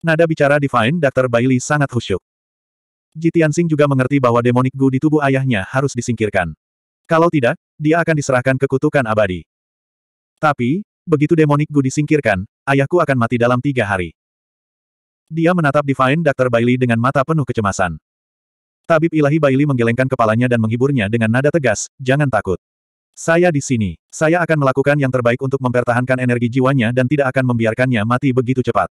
Nada bicara Divine Dr. Bailey sangat khusyuk. Tianxing juga mengerti bahwa demonik Gu di tubuh ayahnya harus disingkirkan. Kalau tidak, dia akan diserahkan ke kutukan abadi. Tapi, begitu demonik Gu disingkirkan, ayahku akan mati dalam tiga hari. Dia menatap Divine Dr. Bailey dengan mata penuh kecemasan. Tabib ilahi Bailey menggelengkan kepalanya dan menghiburnya dengan nada tegas, jangan takut. Saya di sini. Saya akan melakukan yang terbaik untuk mempertahankan energi jiwanya dan tidak akan membiarkannya mati begitu cepat.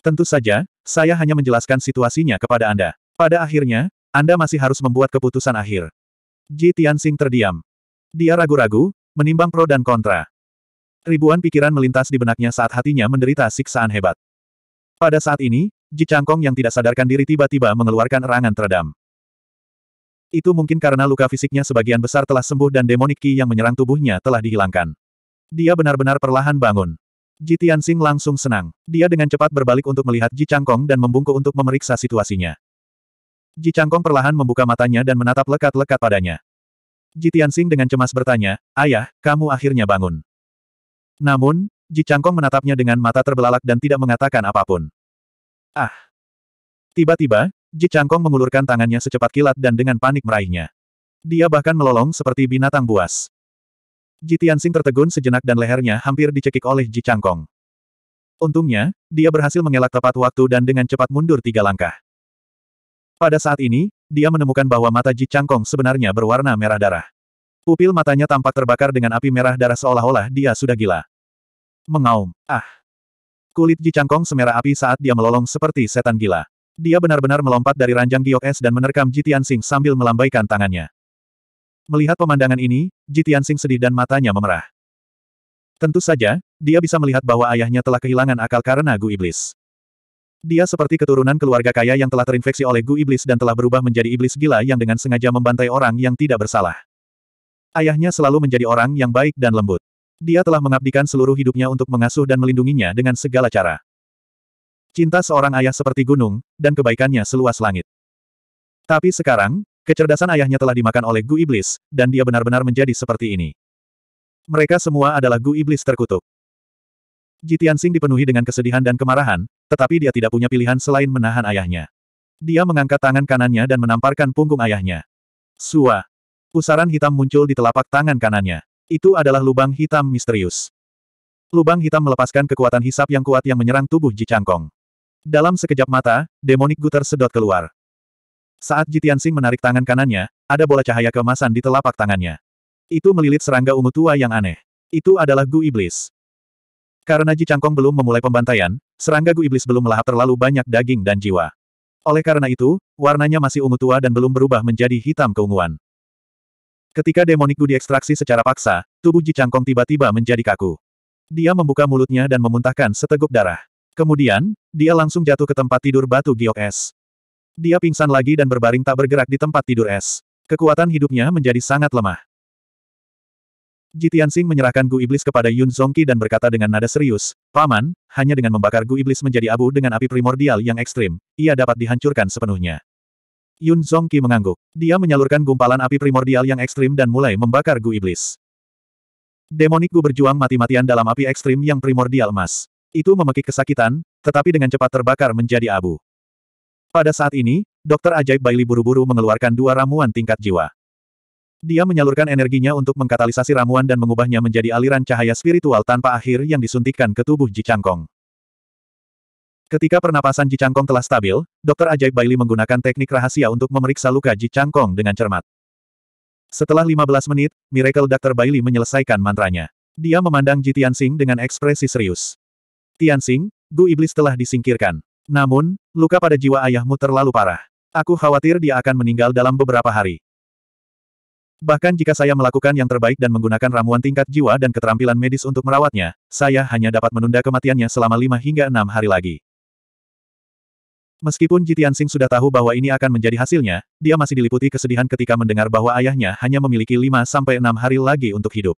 Tentu saja, saya hanya menjelaskan situasinya kepada Anda. Pada akhirnya, Anda masih harus membuat keputusan akhir. Ji Tianxing terdiam. Dia ragu-ragu, menimbang pro dan kontra. Ribuan pikiran melintas di benaknya saat hatinya menderita siksaan hebat. Pada saat ini, Ji Changkong yang tidak sadarkan diri tiba-tiba mengeluarkan erangan teredam. Itu mungkin karena luka fisiknya sebagian besar telah sembuh dan demonik ki yang menyerang tubuhnya telah dihilangkan. Dia benar-benar perlahan bangun. Ji Tianxing langsung senang. Dia dengan cepat berbalik untuk melihat Ji Changkong dan membungkuk untuk memeriksa situasinya. Ji Changkong perlahan membuka matanya dan menatap lekat-lekat padanya. Ji Tianxing dengan cemas bertanya, Ayah, kamu akhirnya bangun. Namun, Ji Changkong menatapnya dengan mata terbelalak dan tidak mengatakan apapun. Ah! Tiba-tiba, Ji Changkong mengulurkan tangannya secepat kilat dan dengan panik meraihnya. Dia bahkan melolong seperti binatang buas. Ji Tianxing tertegun sejenak dan lehernya hampir dicekik oleh Ji Changkong. Untungnya, dia berhasil mengelak tepat waktu dan dengan cepat mundur tiga langkah. Pada saat ini, dia menemukan bahwa mata Ji Changkong sebenarnya berwarna merah darah. Pupil matanya tampak terbakar dengan api merah darah seolah-olah dia sudah gila. Mengaum, ah. Kulit Ji Changkong semerah api saat dia melolong seperti setan gila. Dia benar-benar melompat dari ranjang giok es dan menerkam Ji Tianxing sambil melambaikan tangannya. Melihat pemandangan ini, Jitian Sing sedih dan matanya memerah. Tentu saja, dia bisa melihat bahwa ayahnya telah kehilangan akal karena Gu Iblis. Dia seperti keturunan keluarga kaya yang telah terinfeksi oleh Gu Iblis dan telah berubah menjadi iblis gila yang dengan sengaja membantai orang yang tidak bersalah. Ayahnya selalu menjadi orang yang baik dan lembut. Dia telah mengabdikan seluruh hidupnya untuk mengasuh dan melindunginya dengan segala cara. Cinta seorang ayah seperti gunung, dan kebaikannya seluas langit. Tapi sekarang, Kecerdasan ayahnya telah dimakan oleh Gu Iblis, dan dia benar-benar menjadi seperti ini. Mereka semua adalah Gu Iblis terkutuk. Jitiansing dipenuhi dengan kesedihan dan kemarahan, tetapi dia tidak punya pilihan selain menahan ayahnya. Dia mengangkat tangan kanannya dan menamparkan punggung ayahnya. Sua. Pusaran hitam muncul di telapak tangan kanannya. Itu adalah lubang hitam misterius. Lubang hitam melepaskan kekuatan hisap yang kuat yang menyerang tubuh Ji Changkong. Dalam sekejap mata, demonik guter sedot keluar. Saat Jitian Sing menarik tangan kanannya, ada bola cahaya kemasan di telapak tangannya. Itu melilit serangga ungu tua yang aneh. Itu adalah Gu Iblis. Karena Ji Changkong belum memulai pembantaian, serangga Gu Iblis belum melahap terlalu banyak daging dan jiwa. Oleh karena itu, warnanya masih ungu tua dan belum berubah menjadi hitam keunguan. Ketika demonik Gu diekstraksi secara paksa, tubuh Ji Changkong tiba-tiba menjadi kaku. Dia membuka mulutnya dan memuntahkan seteguk darah. Kemudian, dia langsung jatuh ke tempat tidur batu giok es. Dia pingsan lagi dan berbaring tak bergerak di tempat tidur es. Kekuatan hidupnya menjadi sangat lemah. Jitiansing menyerahkan Gu Iblis kepada Yun Zongqi dan berkata dengan nada serius, Paman, hanya dengan membakar Gu Iblis menjadi abu dengan api primordial yang ekstrim, ia dapat dihancurkan sepenuhnya. Yun Zongqi mengangguk. Dia menyalurkan gumpalan api primordial yang ekstrim dan mulai membakar Gu Iblis. Demonik Gu berjuang mati-matian dalam api ekstrim yang primordial emas. Itu memekik kesakitan, tetapi dengan cepat terbakar menjadi abu. Pada saat ini, Dokter Ajaib Bailey buru-buru mengeluarkan dua ramuan tingkat jiwa. Dia menyalurkan energinya untuk mengkatalisasi ramuan dan mengubahnya menjadi aliran cahaya spiritual tanpa akhir yang disuntikkan ke tubuh Ji Changkong. Ketika pernapasan Ji Changkong telah stabil, Dokter Ajaib Bailey menggunakan teknik rahasia untuk memeriksa luka Ji Changkong dengan cermat. Setelah 15 menit, Miracle Dr. Bailey menyelesaikan mantranya. Dia memandang Ji Tianxing dengan ekspresi serius. Tianxing, Gu Iblis telah disingkirkan. Namun, luka pada jiwa ayahmu terlalu parah. Aku khawatir dia akan meninggal dalam beberapa hari. Bahkan jika saya melakukan yang terbaik dan menggunakan ramuan tingkat jiwa dan keterampilan medis untuk merawatnya, saya hanya dapat menunda kematiannya selama lima hingga enam hari lagi. Meskipun Jitian Sing sudah tahu bahwa ini akan menjadi hasilnya, dia masih diliputi kesedihan ketika mendengar bahwa ayahnya hanya memiliki lima sampai enam hari lagi untuk hidup.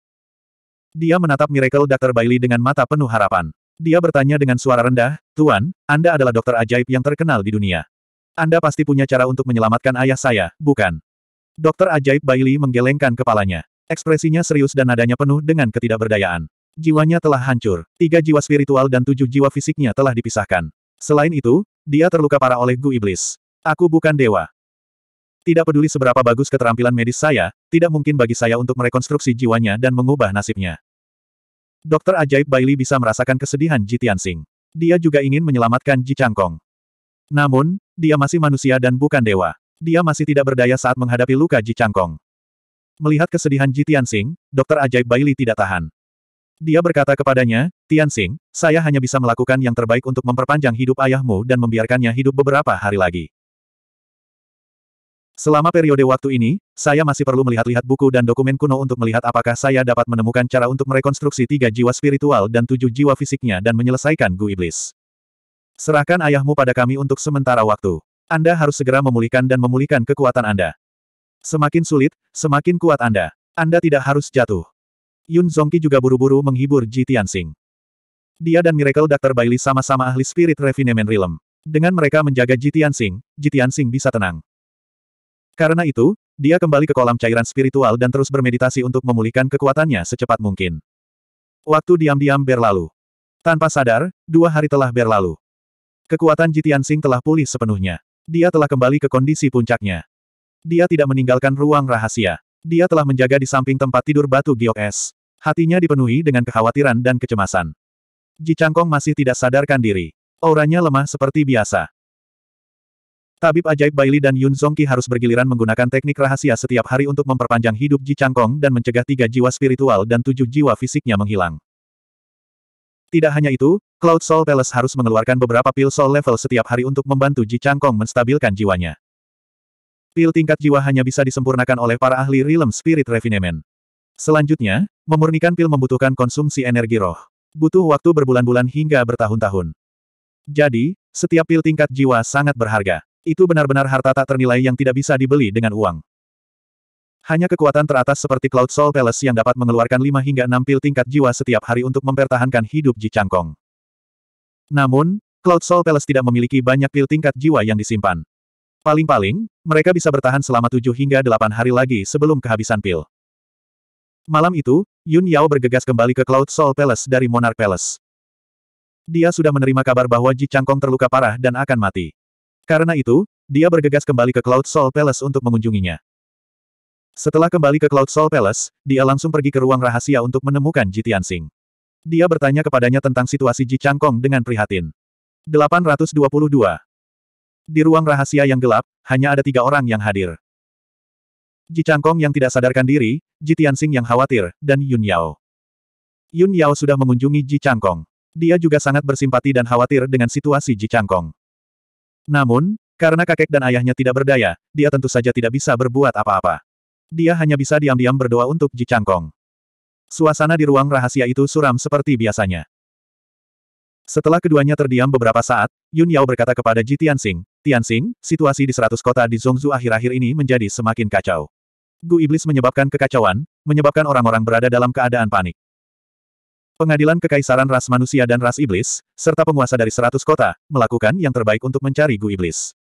Dia menatap Miracle Dr. Bailey dengan mata penuh harapan. Dia bertanya dengan suara rendah, Tuan, Anda adalah dokter ajaib yang terkenal di dunia. Anda pasti punya cara untuk menyelamatkan ayah saya, bukan? Dokter ajaib Bailey menggelengkan kepalanya. Ekspresinya serius dan nadanya penuh dengan ketidakberdayaan. Jiwanya telah hancur, tiga jiwa spiritual dan tujuh jiwa fisiknya telah dipisahkan. Selain itu, dia terluka parah oleh Gu Iblis. Aku bukan dewa. Tidak peduli seberapa bagus keterampilan medis saya, tidak mungkin bagi saya untuk merekonstruksi jiwanya dan mengubah nasibnya. Dokter ajaib Bailey bisa merasakan kesedihan Ji Tianxing. Dia juga ingin menyelamatkan Ji Changkong. Namun, dia masih manusia dan bukan dewa. Dia masih tidak berdaya saat menghadapi luka Ji Changkong. Melihat kesedihan Ji Tianxing, dokter ajaib Bailey tidak tahan. Dia berkata kepadanya, Tianxing, saya hanya bisa melakukan yang terbaik untuk memperpanjang hidup ayahmu dan membiarkannya hidup beberapa hari lagi. Selama periode waktu ini, saya masih perlu melihat-lihat buku dan dokumen kuno untuk melihat apakah saya dapat menemukan cara untuk merekonstruksi tiga jiwa spiritual dan tujuh jiwa fisiknya dan menyelesaikan Gu Iblis. Serahkan ayahmu pada kami untuk sementara waktu. Anda harus segera memulihkan dan memulihkan kekuatan Anda. Semakin sulit, semakin kuat Anda. Anda tidak harus jatuh. Yun Zongki juga buru-buru menghibur Ji Tianxing. Dia dan Miracle Dr. Bailey sama-sama ahli spirit refinement realm. Dengan mereka menjaga Ji Tianxing, Ji Tianxing bisa tenang. Karena itu, dia kembali ke kolam cairan spiritual dan terus bermeditasi untuk memulihkan kekuatannya secepat mungkin. Waktu diam-diam berlalu. Tanpa sadar, dua hari telah berlalu. Kekuatan Jitian Sing telah pulih sepenuhnya. Dia telah kembali ke kondisi puncaknya. Dia tidak meninggalkan ruang rahasia. Dia telah menjaga di samping tempat tidur batu giok es. Hatinya dipenuhi dengan kekhawatiran dan kecemasan. Ji Changkong masih tidak sadarkan diri. Auranya lemah seperti biasa. Tabib ajaib Baili dan Yun Zongqi harus bergiliran menggunakan teknik rahasia setiap hari untuk memperpanjang hidup Ji Changkong dan mencegah tiga jiwa spiritual dan tujuh jiwa fisiknya menghilang. Tidak hanya itu, Cloud Soul Palace harus mengeluarkan beberapa pil soul level setiap hari untuk membantu Ji Changkong menstabilkan jiwanya. Pil tingkat jiwa hanya bisa disempurnakan oleh para ahli realm spirit refinement. Selanjutnya, memurnikan pil membutuhkan konsumsi energi roh. Butuh waktu berbulan-bulan hingga bertahun-tahun. Jadi, setiap pil tingkat jiwa sangat berharga. Itu benar-benar harta tak ternilai yang tidak bisa dibeli dengan uang. Hanya kekuatan teratas seperti Cloud Soul Palace yang dapat mengeluarkan 5 hingga 6 pil tingkat jiwa setiap hari untuk mempertahankan hidup Ji Changkong. Namun, Cloud Soul Palace tidak memiliki banyak pil tingkat jiwa yang disimpan. Paling-paling, mereka bisa bertahan selama 7 hingga 8 hari lagi sebelum kehabisan pil. Malam itu, Yun Yao bergegas kembali ke Cloud Soul Palace dari Monarch Palace. Dia sudah menerima kabar bahwa Ji Changkong terluka parah dan akan mati. Karena itu, dia bergegas kembali ke Cloud Soul Palace untuk mengunjunginya. Setelah kembali ke Cloud Soul Palace, dia langsung pergi ke ruang rahasia untuk menemukan Ji Tianxing. Dia bertanya kepadanya tentang situasi Ji Changkong dengan prihatin. 822. Di ruang rahasia yang gelap, hanya ada tiga orang yang hadir. Ji Changkong yang tidak sadarkan diri, Ji Tianxing yang khawatir, dan Yun Yao. Yun Yao sudah mengunjungi Ji Changkong. Dia juga sangat bersimpati dan khawatir dengan situasi Ji Changkong. Namun, karena kakek dan ayahnya tidak berdaya, dia tentu saja tidak bisa berbuat apa-apa. Dia hanya bisa diam-diam berdoa untuk Ji Changkong. Suasana di ruang rahasia itu suram seperti biasanya. Setelah keduanya terdiam beberapa saat, Yun Yao berkata kepada Ji Tianxing, Tianxing, situasi di seratus kota di Zhongzhu akhir-akhir ini menjadi semakin kacau. Gu Iblis menyebabkan kekacauan, menyebabkan orang-orang berada dalam keadaan panik. Pengadilan Kekaisaran Ras Manusia dan Ras Iblis, serta penguasa dari seratus kota, melakukan yang terbaik untuk mencari Gu Iblis.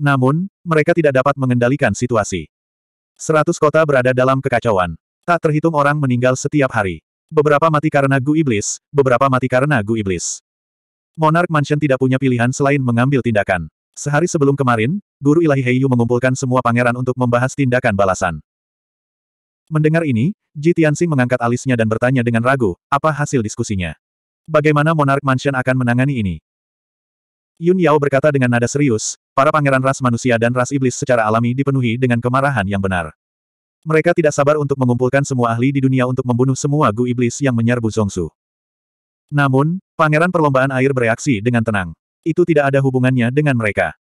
Namun, mereka tidak dapat mengendalikan situasi. Seratus kota berada dalam kekacauan. Tak terhitung orang meninggal setiap hari. Beberapa mati karena Gu Iblis, beberapa mati karena Gu Iblis. Monarch Mansion tidak punya pilihan selain mengambil tindakan. Sehari sebelum kemarin, Guru Ilahi Heiyu mengumpulkan semua pangeran untuk membahas tindakan balasan. Mendengar ini, Ji Tianxing mengangkat alisnya dan bertanya dengan ragu, apa hasil diskusinya? Bagaimana Monarch Mansion akan menangani ini? Yun Yao berkata dengan nada serius, para pangeran ras manusia dan ras iblis secara alami dipenuhi dengan kemarahan yang benar. Mereka tidak sabar untuk mengumpulkan semua ahli di dunia untuk membunuh semua gu iblis yang menyerbu Zongsu. Namun, pangeran perlombaan air bereaksi dengan tenang. Itu tidak ada hubungannya dengan mereka.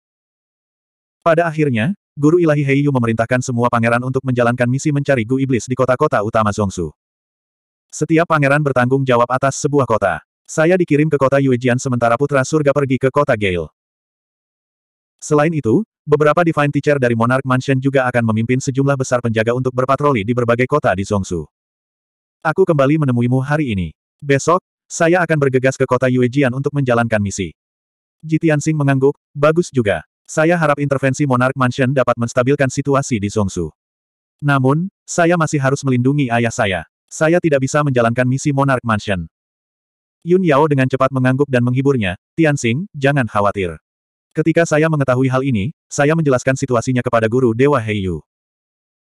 Pada akhirnya, Guru Ilahi Heiyu memerintahkan semua pangeran untuk menjalankan misi mencari Gu Iblis di kota-kota utama Zongsu. Setiap pangeran bertanggung jawab atas sebuah kota. Saya dikirim ke kota Yuejian sementara Putra Surga pergi ke kota Gale. Selain itu, beberapa Divine Teacher dari Monarch Mansion juga akan memimpin sejumlah besar penjaga untuk berpatroli di berbagai kota di Zongsu. Aku kembali menemuimu hari ini. Besok, saya akan bergegas ke kota Yuejian untuk menjalankan misi. Jitian Sing mengangguk, bagus juga. Saya harap intervensi Monarch Mansion dapat menstabilkan situasi di Zongsu. Namun, saya masih harus melindungi ayah saya. Saya tidak bisa menjalankan misi Monarch Mansion. Yun Yao dengan cepat mengangguk dan menghiburnya, Tianxing, jangan khawatir. Ketika saya mengetahui hal ini, saya menjelaskan situasinya kepada guru Dewa Heiyu.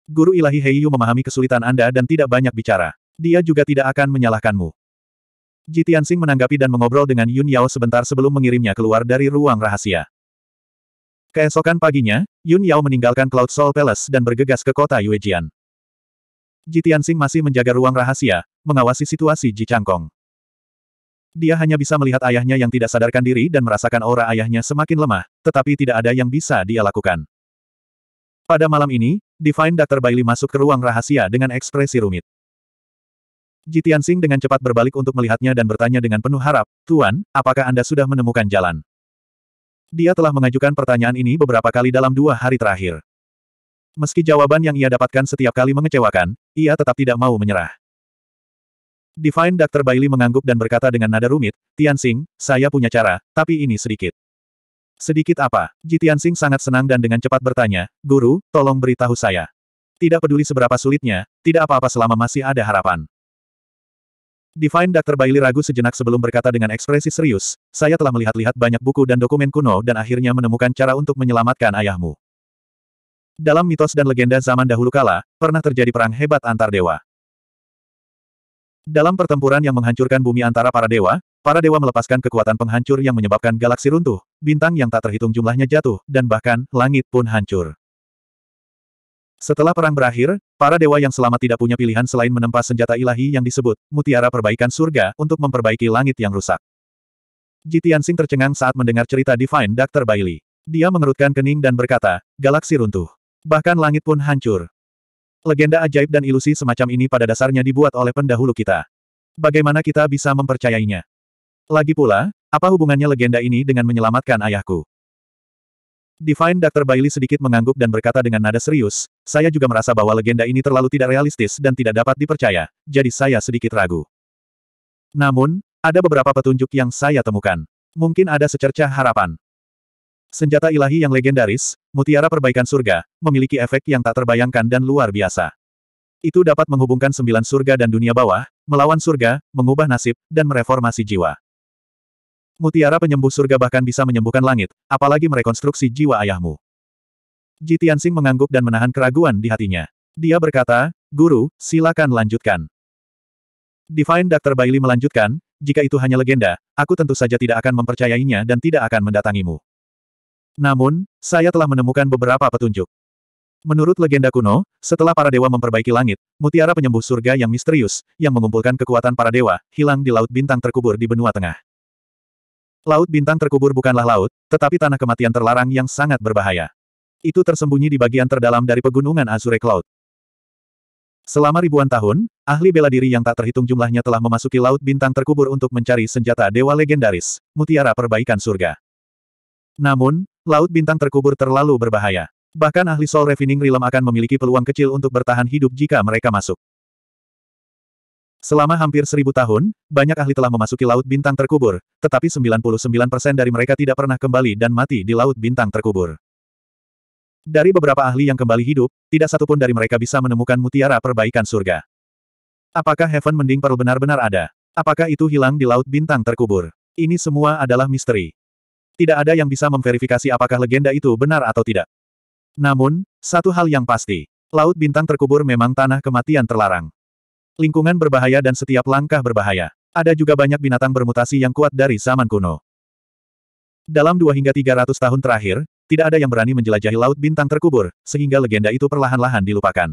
Guru ilahi Heiyu memahami kesulitan Anda dan tidak banyak bicara. Dia juga tidak akan menyalahkanmu. Ji Tianxing menanggapi dan mengobrol dengan Yun Yao sebentar sebelum mengirimnya keluar dari ruang rahasia. Keesokan paginya, Yun Yao meninggalkan Cloud Soul Palace dan bergegas ke kota Yuejian. Ji Tianxing masih menjaga ruang rahasia, mengawasi situasi Ji Changkong. Dia hanya bisa melihat ayahnya yang tidak sadarkan diri dan merasakan aura ayahnya semakin lemah, tetapi tidak ada yang bisa dia lakukan. Pada malam ini, Divine Dr. Bailey masuk ke ruang rahasia dengan ekspresi rumit. Ji Tianxing dengan cepat berbalik untuk melihatnya dan bertanya dengan penuh harap, Tuan, apakah Anda sudah menemukan jalan? Dia telah mengajukan pertanyaan ini beberapa kali dalam dua hari terakhir. Meski jawaban yang ia dapatkan setiap kali mengecewakan, ia tetap tidak mau menyerah. Divine Dr. Bailey mengangguk dan berkata dengan nada rumit, Tianxing, saya punya cara, tapi ini sedikit. Sedikit apa? Ji Tianxing sangat senang dan dengan cepat bertanya, Guru, tolong beritahu saya. Tidak peduli seberapa sulitnya, tidak apa-apa selama masih ada harapan. Divine Dr. Bailey ragu sejenak sebelum berkata dengan ekspresi serius, saya telah melihat-lihat banyak buku dan dokumen kuno dan akhirnya menemukan cara untuk menyelamatkan ayahmu. Dalam mitos dan legenda zaman dahulu kala, pernah terjadi perang hebat antar dewa. Dalam pertempuran yang menghancurkan bumi antara para dewa, para dewa melepaskan kekuatan penghancur yang menyebabkan galaksi runtuh, bintang yang tak terhitung jumlahnya jatuh, dan bahkan, langit pun hancur. Setelah perang berakhir, para dewa yang selamat tidak punya pilihan selain menempa senjata ilahi yang disebut mutiara perbaikan surga untuk memperbaiki langit yang rusak. Jitiansing tercengang saat mendengar cerita Divine Dr. Bailey. Dia mengerutkan kening dan berkata, galaksi runtuh. Bahkan langit pun hancur. Legenda ajaib dan ilusi semacam ini pada dasarnya dibuat oleh pendahulu kita. Bagaimana kita bisa mempercayainya? Lagi pula, apa hubungannya legenda ini dengan menyelamatkan ayahku? Divine Dr. Bailey sedikit mengangguk dan berkata dengan nada serius, saya juga merasa bahwa legenda ini terlalu tidak realistis dan tidak dapat dipercaya, jadi saya sedikit ragu. Namun, ada beberapa petunjuk yang saya temukan. Mungkin ada secercah harapan. Senjata ilahi yang legendaris, mutiara perbaikan surga, memiliki efek yang tak terbayangkan dan luar biasa. Itu dapat menghubungkan sembilan surga dan dunia bawah, melawan surga, mengubah nasib, dan mereformasi jiwa. Mutiara penyembuh surga bahkan bisa menyembuhkan langit, apalagi merekonstruksi jiwa ayahmu. Ji Tianxing mengangguk dan menahan keraguan di hatinya. Dia berkata, Guru, silakan lanjutkan. Divine Dr. Bailey melanjutkan, jika itu hanya legenda, aku tentu saja tidak akan mempercayainya dan tidak akan mendatangimu. Namun, saya telah menemukan beberapa petunjuk. Menurut legenda kuno, setelah para dewa memperbaiki langit, mutiara penyembuh surga yang misterius, yang mengumpulkan kekuatan para dewa, hilang di laut bintang terkubur di benua tengah. Laut bintang terkubur bukanlah laut, tetapi tanah kematian terlarang yang sangat berbahaya. Itu tersembunyi di bagian terdalam dari pegunungan Azure Cloud. Selama ribuan tahun, ahli bela diri yang tak terhitung jumlahnya telah memasuki laut bintang terkubur untuk mencari senjata dewa legendaris, mutiara perbaikan surga. Namun, laut bintang terkubur terlalu berbahaya. Bahkan ahli Soul Refining Realm akan memiliki peluang kecil untuk bertahan hidup jika mereka masuk. Selama hampir seribu tahun, banyak ahli telah memasuki Laut Bintang Terkubur, tetapi 99% dari mereka tidak pernah kembali dan mati di Laut Bintang Terkubur. Dari beberapa ahli yang kembali hidup, tidak satupun dari mereka bisa menemukan mutiara perbaikan surga. Apakah Heaven Mending Pearl benar-benar ada? Apakah itu hilang di Laut Bintang Terkubur? Ini semua adalah misteri. Tidak ada yang bisa memverifikasi apakah legenda itu benar atau tidak. Namun, satu hal yang pasti, Laut Bintang Terkubur memang tanah kematian terlarang. Lingkungan berbahaya dan setiap langkah berbahaya. Ada juga banyak binatang bermutasi yang kuat dari zaman kuno. Dalam 2 hingga 300 tahun terakhir, tidak ada yang berani menjelajahi laut bintang terkubur, sehingga legenda itu perlahan-lahan dilupakan.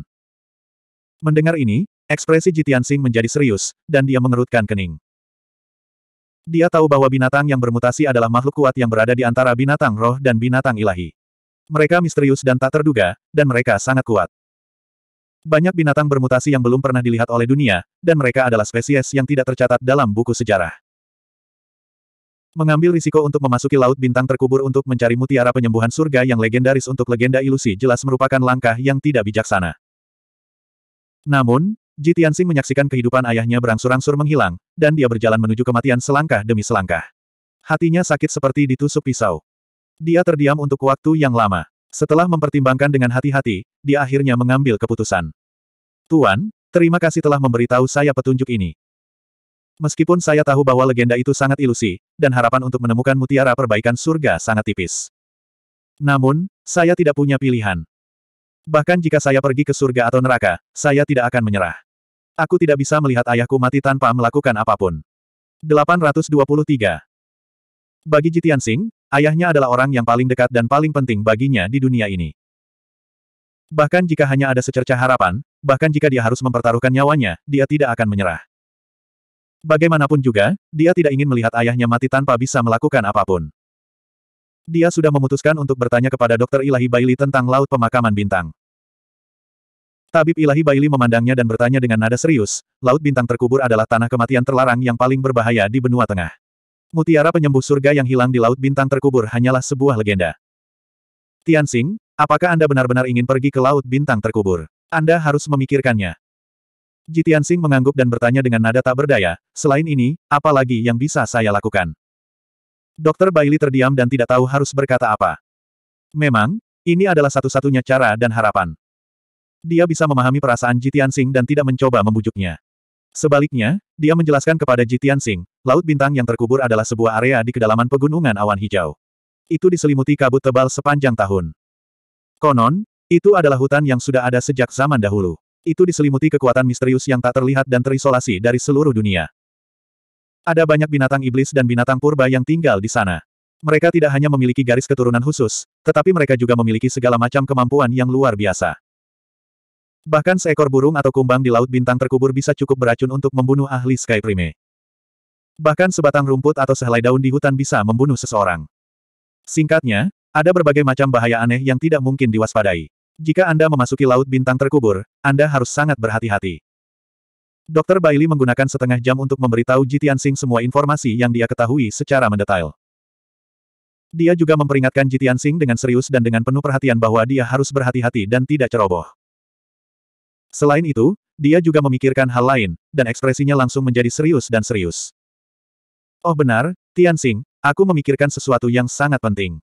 Mendengar ini, ekspresi Jitian Sing menjadi serius, dan dia mengerutkan kening. Dia tahu bahwa binatang yang bermutasi adalah makhluk kuat yang berada di antara binatang roh dan binatang ilahi. Mereka misterius dan tak terduga, dan mereka sangat kuat. Banyak binatang bermutasi yang belum pernah dilihat oleh dunia, dan mereka adalah spesies yang tidak tercatat dalam buku sejarah. Mengambil risiko untuk memasuki laut bintang terkubur untuk mencari mutiara penyembuhan surga yang legendaris untuk legenda ilusi jelas merupakan langkah yang tidak bijaksana. Namun, Ji Tianxing menyaksikan kehidupan ayahnya berangsur-angsur menghilang, dan dia berjalan menuju kematian selangkah demi selangkah. Hatinya sakit seperti ditusuk pisau. Dia terdiam untuk waktu yang lama. Setelah mempertimbangkan dengan hati-hati, dia akhirnya mengambil keputusan. Tuan, terima kasih telah memberitahu saya petunjuk ini. Meskipun saya tahu bahwa legenda itu sangat ilusi, dan harapan untuk menemukan mutiara perbaikan surga sangat tipis. Namun, saya tidak punya pilihan. Bahkan jika saya pergi ke surga atau neraka, saya tidak akan menyerah. Aku tidak bisa melihat ayahku mati tanpa melakukan apapun. 823 Bagi Jitian Singh, Ayahnya adalah orang yang paling dekat dan paling penting baginya di dunia ini. Bahkan jika hanya ada secerca harapan, bahkan jika dia harus mempertaruhkan nyawanya, dia tidak akan menyerah. Bagaimanapun juga, dia tidak ingin melihat ayahnya mati tanpa bisa melakukan apapun. Dia sudah memutuskan untuk bertanya kepada dokter Ilahi Bailey tentang Laut Pemakaman Bintang. Tabib Ilahi Bailey memandangnya dan bertanya dengan nada serius, Laut Bintang terkubur adalah tanah kematian terlarang yang paling berbahaya di benua tengah. Mutiara penyembuh surga yang hilang di Laut Bintang Terkubur hanyalah sebuah legenda. Tianxing, apakah Anda benar-benar ingin pergi ke Laut Bintang Terkubur? Anda harus memikirkannya. Ji Tianxing mengangguk dan bertanya dengan nada tak berdaya, selain ini, apa lagi yang bisa saya lakukan? Dokter Bailey terdiam dan tidak tahu harus berkata apa. Memang, ini adalah satu-satunya cara dan harapan. Dia bisa memahami perasaan Ji Tianxing dan tidak mencoba membujuknya. Sebaliknya, dia menjelaskan kepada Jitian Tianxing, Laut Bintang yang terkubur adalah sebuah area di kedalaman pegunungan awan hijau. Itu diselimuti kabut tebal sepanjang tahun. Konon, itu adalah hutan yang sudah ada sejak zaman dahulu. Itu diselimuti kekuatan misterius yang tak terlihat dan terisolasi dari seluruh dunia. Ada banyak binatang iblis dan binatang purba yang tinggal di sana. Mereka tidak hanya memiliki garis keturunan khusus, tetapi mereka juga memiliki segala macam kemampuan yang luar biasa. Bahkan seekor burung atau kumbang di laut bintang terkubur bisa cukup beracun untuk membunuh ahli Sky Prime. Bahkan sebatang rumput atau sehelai daun di hutan bisa membunuh seseorang. Singkatnya, ada berbagai macam bahaya aneh yang tidak mungkin diwaspadai. Jika Anda memasuki laut bintang terkubur, Anda harus sangat berhati-hati. Dr. Bailey menggunakan setengah jam untuk memberitahu Jitian Sing semua informasi yang dia ketahui secara mendetail. Dia juga memperingatkan Jitian Sing dengan serius dan dengan penuh perhatian bahwa dia harus berhati-hati dan tidak ceroboh. Selain itu, dia juga memikirkan hal lain, dan ekspresinya langsung menjadi serius dan serius. Oh benar, Tianxing, aku memikirkan sesuatu yang sangat penting.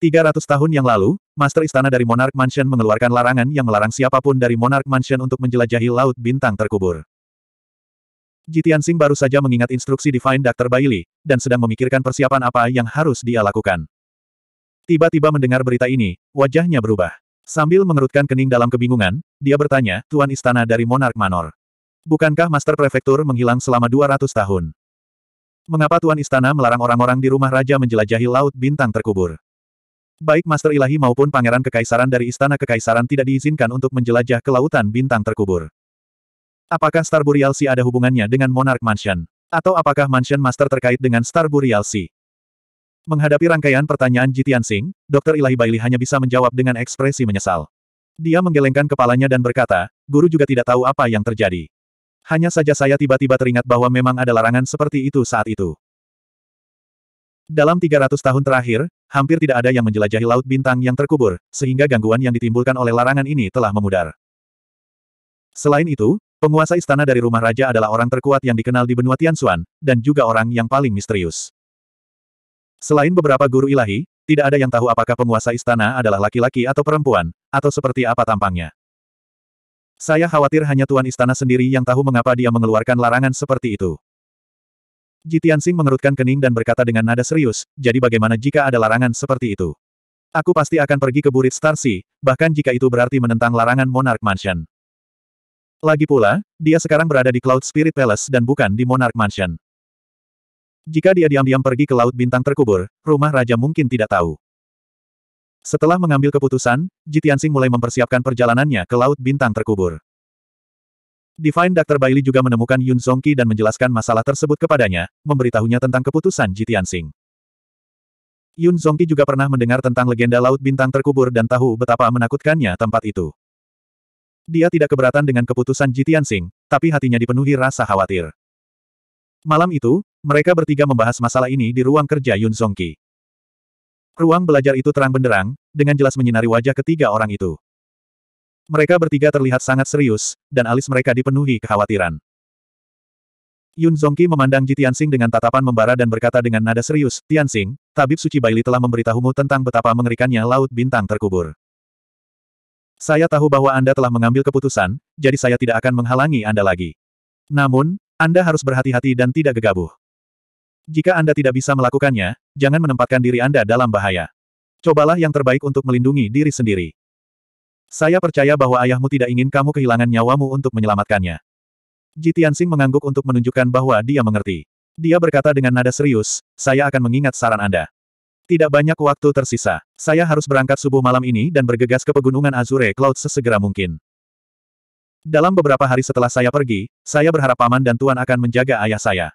300 tahun yang lalu, Master Istana dari Monarch Mansion mengeluarkan larangan yang melarang siapapun dari Monarch Mansion untuk menjelajahi Laut Bintang Terkubur. Ji Tianxing baru saja mengingat instruksi Divine Dr. Bailey, dan sedang memikirkan persiapan apa yang harus dia lakukan. Tiba-tiba mendengar berita ini, wajahnya berubah. Sambil mengerutkan kening dalam kebingungan, dia bertanya, Tuan Istana dari Monark Manor. Bukankah Master Prefektur menghilang selama 200 tahun? Mengapa Tuan Istana melarang orang-orang di rumah raja menjelajahi Laut Bintang terkubur? Baik Master Ilahi maupun Pangeran Kekaisaran dari Istana Kekaisaran tidak diizinkan untuk menjelajah ke Lautan Bintang terkubur. Apakah Star Burial Sea ada hubungannya dengan Monark Mansion? Atau apakah Mansion Master terkait dengan Star Burial Sea? Menghadapi rangkaian pertanyaan Jitian Singh, Dr. Ilahi Baili hanya bisa menjawab dengan ekspresi menyesal. Dia menggelengkan kepalanya dan berkata, guru juga tidak tahu apa yang terjadi. Hanya saja saya tiba-tiba teringat bahwa memang ada larangan seperti itu saat itu. Dalam 300 tahun terakhir, hampir tidak ada yang menjelajahi Laut Bintang yang terkubur, sehingga gangguan yang ditimbulkan oleh larangan ini telah memudar. Selain itu, penguasa istana dari rumah raja adalah orang terkuat yang dikenal di benua Tianxuan, dan juga orang yang paling misterius. Selain beberapa guru ilahi, tidak ada yang tahu apakah penguasa istana adalah laki-laki atau perempuan, atau seperti apa tampangnya. Saya khawatir hanya tuan istana sendiri yang tahu mengapa dia mengeluarkan larangan seperti itu. Jitiansing mengerutkan kening dan berkata dengan nada serius, jadi bagaimana jika ada larangan seperti itu? Aku pasti akan pergi ke Burit Starsi, bahkan jika itu berarti menentang larangan Monarch Mansion. Lagi pula, dia sekarang berada di Cloud Spirit Palace dan bukan di Monarch Mansion. Jika dia diam-diam pergi ke Laut Bintang Terkubur, rumah raja mungkin tidak tahu. Setelah mengambil keputusan, Jitiansing mulai mempersiapkan perjalanannya ke Laut Bintang Terkubur. Divine Dr. Bailey juga menemukan Yun Songki dan menjelaskan masalah tersebut kepadanya, memberitahunya tentang keputusan Jitiansing. Yun Zongki juga pernah mendengar tentang legenda Laut Bintang Terkubur dan tahu betapa menakutkannya tempat itu. Dia tidak keberatan dengan keputusan Jitiansing, tapi hatinya dipenuhi rasa khawatir. Malam itu, mereka bertiga membahas masalah ini di ruang kerja Yun Zongqi. Ruang belajar itu terang benderang, dengan jelas menyinari wajah ketiga orang itu. Mereka bertiga terlihat sangat serius, dan alis mereka dipenuhi kekhawatiran. Yun Zongqi memandang Ji Tianxing dengan tatapan membara dan berkata dengan nada serius, Tianxing, Tabib Suci Baili telah memberitahumu tentang betapa mengerikannya Laut Bintang Terkubur. Saya tahu bahwa Anda telah mengambil keputusan, jadi saya tidak akan menghalangi Anda lagi. Namun, anda harus berhati-hati dan tidak gegabah. Jika Anda tidak bisa melakukannya, jangan menempatkan diri Anda dalam bahaya. Cobalah yang terbaik untuk melindungi diri sendiri. Saya percaya bahwa ayahmu tidak ingin kamu kehilangan nyawamu untuk menyelamatkannya. Ji Tianxing mengangguk untuk menunjukkan bahwa dia mengerti. Dia berkata dengan nada serius, saya akan mengingat saran Anda. Tidak banyak waktu tersisa. Saya harus berangkat subuh malam ini dan bergegas ke pegunungan Azure Cloud sesegera mungkin. Dalam beberapa hari setelah saya pergi, saya berharap paman dan tuan akan menjaga ayah saya.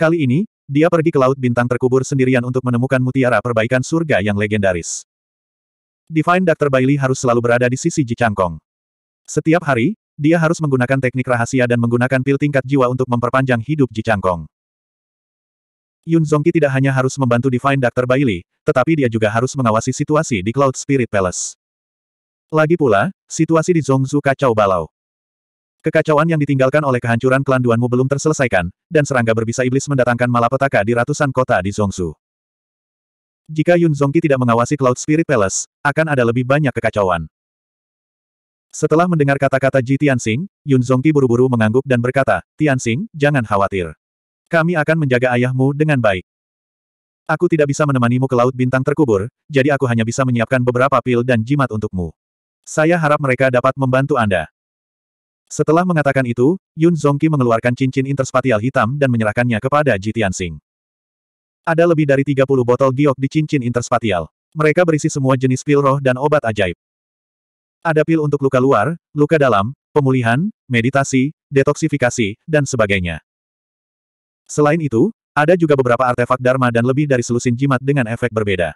Kali ini, dia pergi ke Laut Bintang Terkubur sendirian untuk menemukan mutiara perbaikan surga yang legendaris. Divine Dr. Bailey harus selalu berada di sisi Ji Changkong. Setiap hari, dia harus menggunakan teknik rahasia dan menggunakan pil tingkat jiwa untuk memperpanjang hidup Ji Changkong. Yun Zongki tidak hanya harus membantu Divine Dr. Bailey, tetapi dia juga harus mengawasi situasi di Cloud Spirit Palace. Lagi pula, situasi di Zhongzu kacau balau. Kekacauan yang ditinggalkan oleh kehancuran klan Duanmu belum terselesaikan, dan serangga berbisa iblis mendatangkan malapetaka di ratusan kota di Zhongzu. Jika Yun Zongki tidak mengawasi Cloud Spirit Palace, akan ada lebih banyak kekacauan. Setelah mendengar kata-kata Ji Tianxing, Yun Zongki buru-buru mengangguk dan berkata, Tianxing, jangan khawatir. Kami akan menjaga ayahmu dengan baik. Aku tidak bisa menemanimu ke Laut Bintang Terkubur, jadi aku hanya bisa menyiapkan beberapa pil dan jimat untukmu. Saya harap mereka dapat membantu Anda. Setelah mengatakan itu, Yun Zongqi mengeluarkan cincin interspatial hitam dan menyerahkannya kepada Ji Tianxing. Ada lebih dari 30 botol giok di cincin interspatial. Mereka berisi semua jenis pil roh dan obat ajaib. Ada pil untuk luka luar, luka dalam, pemulihan, meditasi, detoksifikasi, dan sebagainya. Selain itu, ada juga beberapa artefak Dharma dan lebih dari selusin jimat dengan efek berbeda.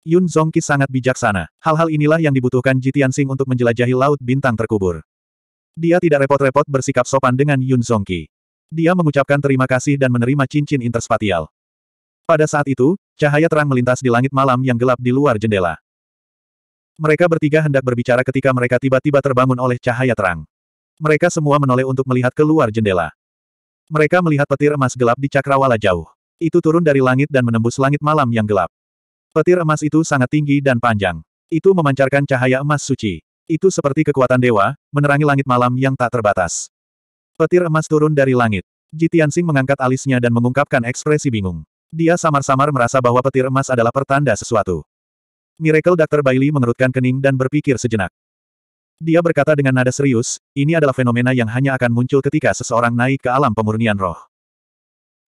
Yun Zongki sangat bijaksana. Hal-hal inilah yang dibutuhkan Jitian Sing untuk menjelajahi Laut Bintang Terkubur. Dia tidak repot-repot bersikap sopan dengan Yun Zongki. Dia mengucapkan terima kasih dan menerima cincin interspatial. Pada saat itu, cahaya terang melintas di langit malam yang gelap di luar jendela. Mereka bertiga hendak berbicara ketika mereka tiba-tiba terbangun oleh cahaya terang. Mereka semua menoleh untuk melihat keluar jendela. Mereka melihat petir emas gelap di cakrawala jauh. Itu turun dari langit dan menembus langit malam yang gelap. Petir emas itu sangat tinggi dan panjang. Itu memancarkan cahaya emas suci. Itu seperti kekuatan dewa, menerangi langit malam yang tak terbatas. Petir emas turun dari langit. Jitiansing mengangkat alisnya dan mengungkapkan ekspresi bingung. Dia samar-samar merasa bahwa petir emas adalah pertanda sesuatu. Miracle Dr. Bailey mengerutkan kening dan berpikir sejenak. Dia berkata dengan nada serius, ini adalah fenomena yang hanya akan muncul ketika seseorang naik ke alam pemurnian roh.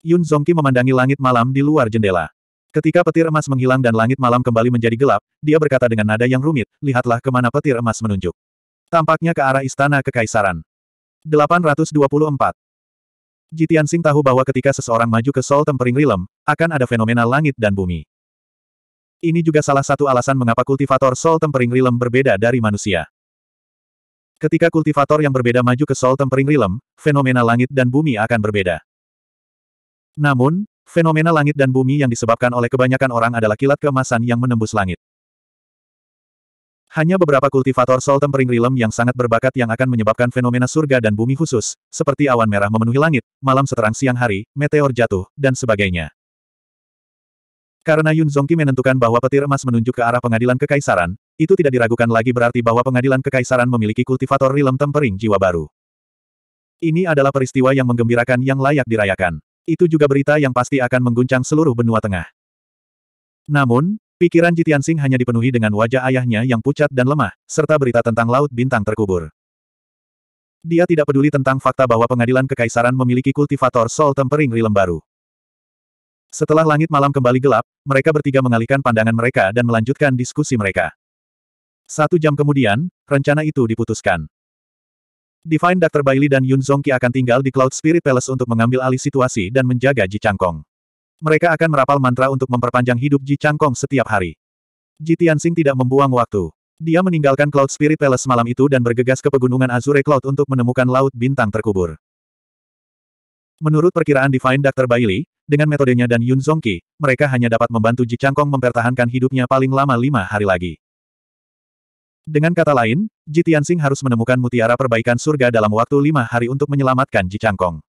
Yun Zongqi memandangi langit malam di luar jendela. Ketika petir emas menghilang dan langit malam kembali menjadi gelap, dia berkata dengan nada yang rumit, lihatlah kemana petir emas menunjuk. Tampaknya ke arah istana kekaisaran. 824. Jitian Sing tahu bahwa ketika seseorang maju ke Sol Tempering rilem, akan ada fenomena langit dan bumi. Ini juga salah satu alasan mengapa kultivator Sol Tempering rilem berbeda dari manusia. Ketika kultivator yang berbeda maju ke Sol Tempering rilem, fenomena langit dan bumi akan berbeda. Namun, Fenomena langit dan bumi yang disebabkan oleh kebanyakan orang adalah kilat keemasan yang menembus langit. Hanya beberapa kultivator sol Tempering rilem yang sangat berbakat yang akan menyebabkan fenomena surga dan bumi khusus, seperti awan merah memenuhi langit, malam seterang siang hari, meteor jatuh, dan sebagainya. Karena Yun Zongqi menentukan bahwa petir emas menunjuk ke arah pengadilan kekaisaran, itu tidak diragukan lagi berarti bahwa pengadilan kekaisaran memiliki kultivator rilem Tempering jiwa baru. Ini adalah peristiwa yang menggembirakan yang layak dirayakan. Itu juga berita yang pasti akan mengguncang seluruh benua tengah. Namun, pikiran Jitian Sing hanya dipenuhi dengan wajah ayahnya yang pucat dan lemah, serta berita tentang Laut Bintang terkubur. Dia tidak peduli tentang fakta bahwa pengadilan kekaisaran memiliki kultivator Sol Tempering Rilem baru. Setelah langit malam kembali gelap, mereka bertiga mengalihkan pandangan mereka dan melanjutkan diskusi mereka. Satu jam kemudian, rencana itu diputuskan. Divine Dr. Bailey dan Yun Zongqi akan tinggal di Cloud Spirit Palace untuk mengambil alih situasi dan menjaga Ji Changkong. Mereka akan merapal mantra untuk memperpanjang hidup Ji Changkong setiap hari. Ji Tianxing tidak membuang waktu. Dia meninggalkan Cloud Spirit Palace malam itu dan bergegas ke pegunungan Azure Cloud untuk menemukan Laut Bintang Terkubur. Menurut perkiraan Divine Dr. Bailey, dengan metodenya dan Yun Zongqi, mereka hanya dapat membantu Ji Changkong mempertahankan hidupnya paling lama lima hari lagi. Dengan kata lain, Ji Tianxing harus menemukan mutiara perbaikan surga dalam waktu lima hari untuk menyelamatkan Ji Changkong.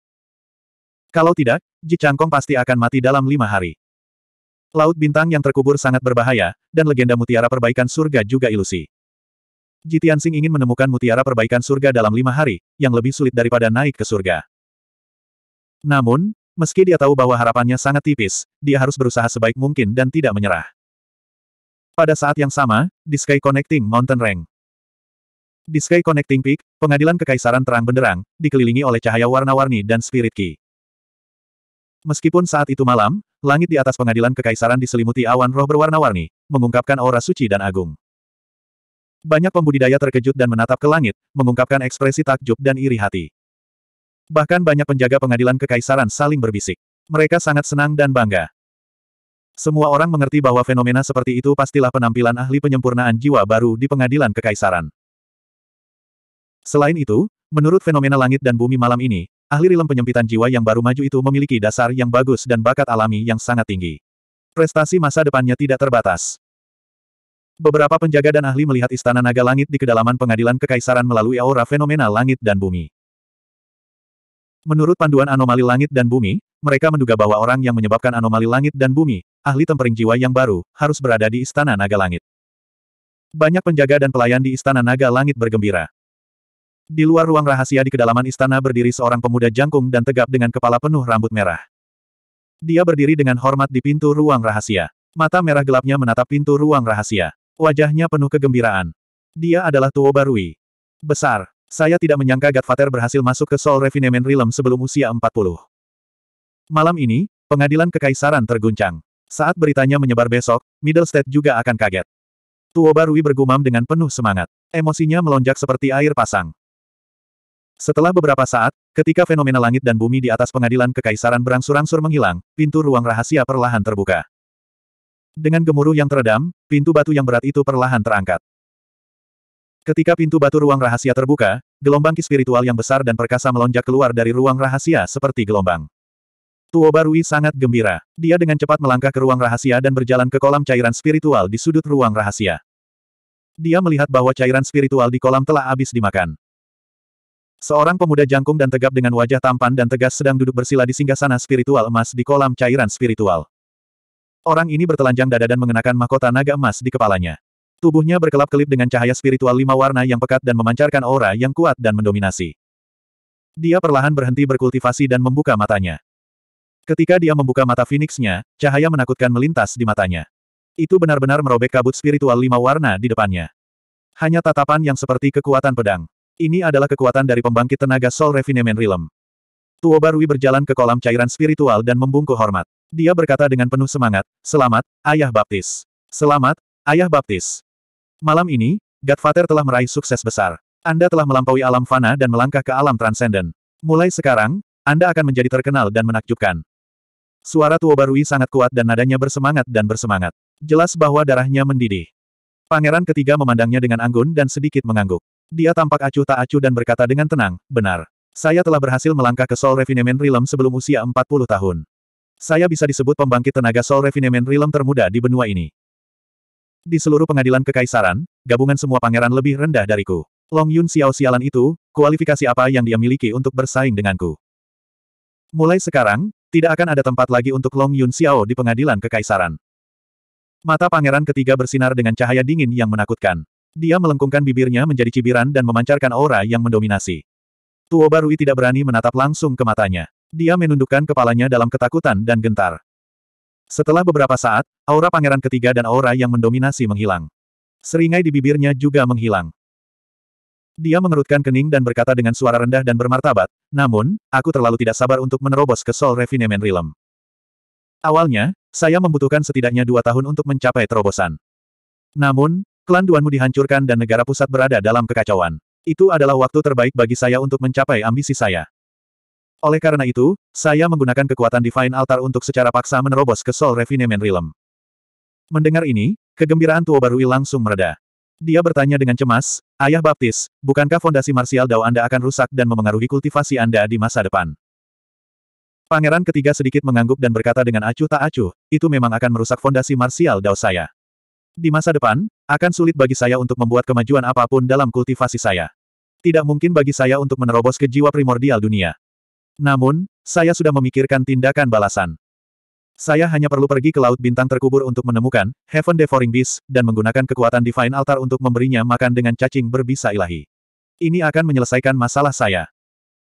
Kalau tidak, Ji Changkong pasti akan mati dalam lima hari. Laut bintang yang terkubur sangat berbahaya, dan legenda mutiara perbaikan surga juga ilusi. Ji Tianxing ingin menemukan mutiara perbaikan surga dalam lima hari, yang lebih sulit daripada naik ke surga. Namun, meski dia tahu bahwa harapannya sangat tipis, dia harus berusaha sebaik mungkin dan tidak menyerah. Pada saat yang sama, di Sky Connecting Mountain Range, Di Sky Connecting Peak, pengadilan kekaisaran terang benderang, dikelilingi oleh cahaya warna-warni dan spirit key. Meskipun saat itu malam, langit di atas pengadilan kekaisaran diselimuti awan roh berwarna-warni, mengungkapkan aura suci dan agung. Banyak pembudidaya terkejut dan menatap ke langit, mengungkapkan ekspresi takjub dan iri hati. Bahkan banyak penjaga pengadilan kekaisaran saling berbisik. Mereka sangat senang dan bangga. Semua orang mengerti bahwa fenomena seperti itu pastilah penampilan ahli penyempurnaan jiwa baru di pengadilan kekaisaran. Selain itu, menurut fenomena langit dan bumi malam ini, ahli rilem penyempitan jiwa yang baru maju itu memiliki dasar yang bagus dan bakat alami yang sangat tinggi. Prestasi masa depannya tidak terbatas. Beberapa penjaga dan ahli melihat istana naga langit di kedalaman pengadilan kekaisaran melalui aura fenomena langit dan bumi. Menurut panduan anomali langit dan bumi, mereka menduga bahwa orang yang menyebabkan anomali langit dan bumi ahli tempering jiwa yang baru, harus berada di Istana Naga Langit. Banyak penjaga dan pelayan di Istana Naga Langit bergembira. Di luar ruang rahasia di kedalaman istana berdiri seorang pemuda jangkung dan tegap dengan kepala penuh rambut merah. Dia berdiri dengan hormat di pintu ruang rahasia. Mata merah gelapnya menatap pintu ruang rahasia. Wajahnya penuh kegembiraan. Dia adalah Tuo Barui. Besar. Saya tidak menyangka Godfather berhasil masuk ke Soul Refinement Realm sebelum usia 40. Malam ini, pengadilan kekaisaran terguncang. Saat beritanya menyebar besok, Middle State juga akan kaget. Tuo Barui bergumam dengan penuh semangat. Emosinya melonjak seperti air pasang. Setelah beberapa saat, ketika fenomena langit dan bumi di atas pengadilan kekaisaran berangsur-angsur menghilang, pintu ruang rahasia perlahan terbuka. Dengan gemuruh yang teredam, pintu batu yang berat itu perlahan terangkat. Ketika pintu batu ruang rahasia terbuka, gelombang ki spiritual yang besar dan perkasa melonjak keluar dari ruang rahasia seperti gelombang. Barui sangat gembira. Dia dengan cepat melangkah ke ruang rahasia dan berjalan ke kolam cairan spiritual di sudut ruang rahasia. Dia melihat bahwa cairan spiritual di kolam telah habis dimakan. Seorang pemuda jangkung dan tegap dengan wajah tampan dan tegas sedang duduk bersila di singgasana spiritual emas di kolam cairan spiritual. Orang ini bertelanjang dada dan mengenakan mahkota naga emas di kepalanya. Tubuhnya berkelap-kelip dengan cahaya spiritual lima warna yang pekat dan memancarkan aura yang kuat dan mendominasi. Dia perlahan berhenti berkultivasi dan membuka matanya. Ketika dia membuka mata Phoenix-nya, cahaya menakutkan melintas di matanya. Itu benar-benar merobek kabut spiritual lima warna di depannya. Hanya tatapan yang seperti kekuatan pedang. Ini adalah kekuatan dari pembangkit tenaga Soul Refinement Realm. Tuo Barui berjalan ke kolam cairan spiritual dan membungkuk hormat. Dia berkata dengan penuh semangat, Selamat, Ayah Baptis. Selamat, Ayah Baptis. Malam ini, Godfather telah meraih sukses besar. Anda telah melampaui alam fana dan melangkah ke alam transenden. Mulai sekarang, Anda akan menjadi terkenal dan menakjubkan. Suara tua Barui sangat kuat dan nadanya bersemangat dan bersemangat. Jelas bahwa darahnya mendidih. Pangeran ketiga memandangnya dengan anggun dan sedikit mengangguk. Dia tampak acuh tak acuh dan berkata dengan tenang, benar. Saya telah berhasil melangkah ke Soul Refinement Realm sebelum usia 40 tahun. Saya bisa disebut pembangkit tenaga Soul Refinement Realm termuda di benua ini. Di seluruh pengadilan kekaisaran, gabungan semua pangeran lebih rendah dariku. Long Yun Xiao sialan itu, kualifikasi apa yang dia miliki untuk bersaing denganku? Mulai sekarang, tidak akan ada tempat lagi untuk Long Yun Xiao di pengadilan kekaisaran. Mata pangeran ketiga bersinar dengan cahaya dingin yang menakutkan. Dia melengkungkan bibirnya menjadi cibiran dan memancarkan aura yang mendominasi. Tuo Barui tidak berani menatap langsung ke matanya. Dia menundukkan kepalanya dalam ketakutan dan gentar. Setelah beberapa saat, aura pangeran ketiga dan aura yang mendominasi menghilang. Seringai di bibirnya juga menghilang. Dia mengerutkan kening dan berkata dengan suara rendah dan bermartabat, namun, aku terlalu tidak sabar untuk menerobos ke Soul Refinement Realm. Awalnya, saya membutuhkan setidaknya dua tahun untuk mencapai terobosan. Namun, klan Duanmu dihancurkan dan negara pusat berada dalam kekacauan. Itu adalah waktu terbaik bagi saya untuk mencapai ambisi saya. Oleh karena itu, saya menggunakan kekuatan Divine Altar untuk secara paksa menerobos ke Soul Refinement Realm. Mendengar ini, kegembiraan Tuo Barui langsung mereda. Dia bertanya dengan cemas, Ayah baptis, bukankah fondasi marsial Dao Anda akan rusak dan memengaruhi kultivasi Anda di masa depan? Pangeran ketiga sedikit mengangguk dan berkata dengan acuh tak acuh, itu memang akan merusak fondasi marsial Dao saya. Di masa depan, akan sulit bagi saya untuk membuat kemajuan apapun dalam kultivasi saya. Tidak mungkin bagi saya untuk menerobos ke jiwa primordial dunia. Namun, saya sudah memikirkan tindakan balasan. Saya hanya perlu pergi ke Laut Bintang Terkubur untuk menemukan Heaven Devouring Beast, dan menggunakan kekuatan Divine Altar untuk memberinya makan dengan cacing berbisa ilahi. Ini akan menyelesaikan masalah saya.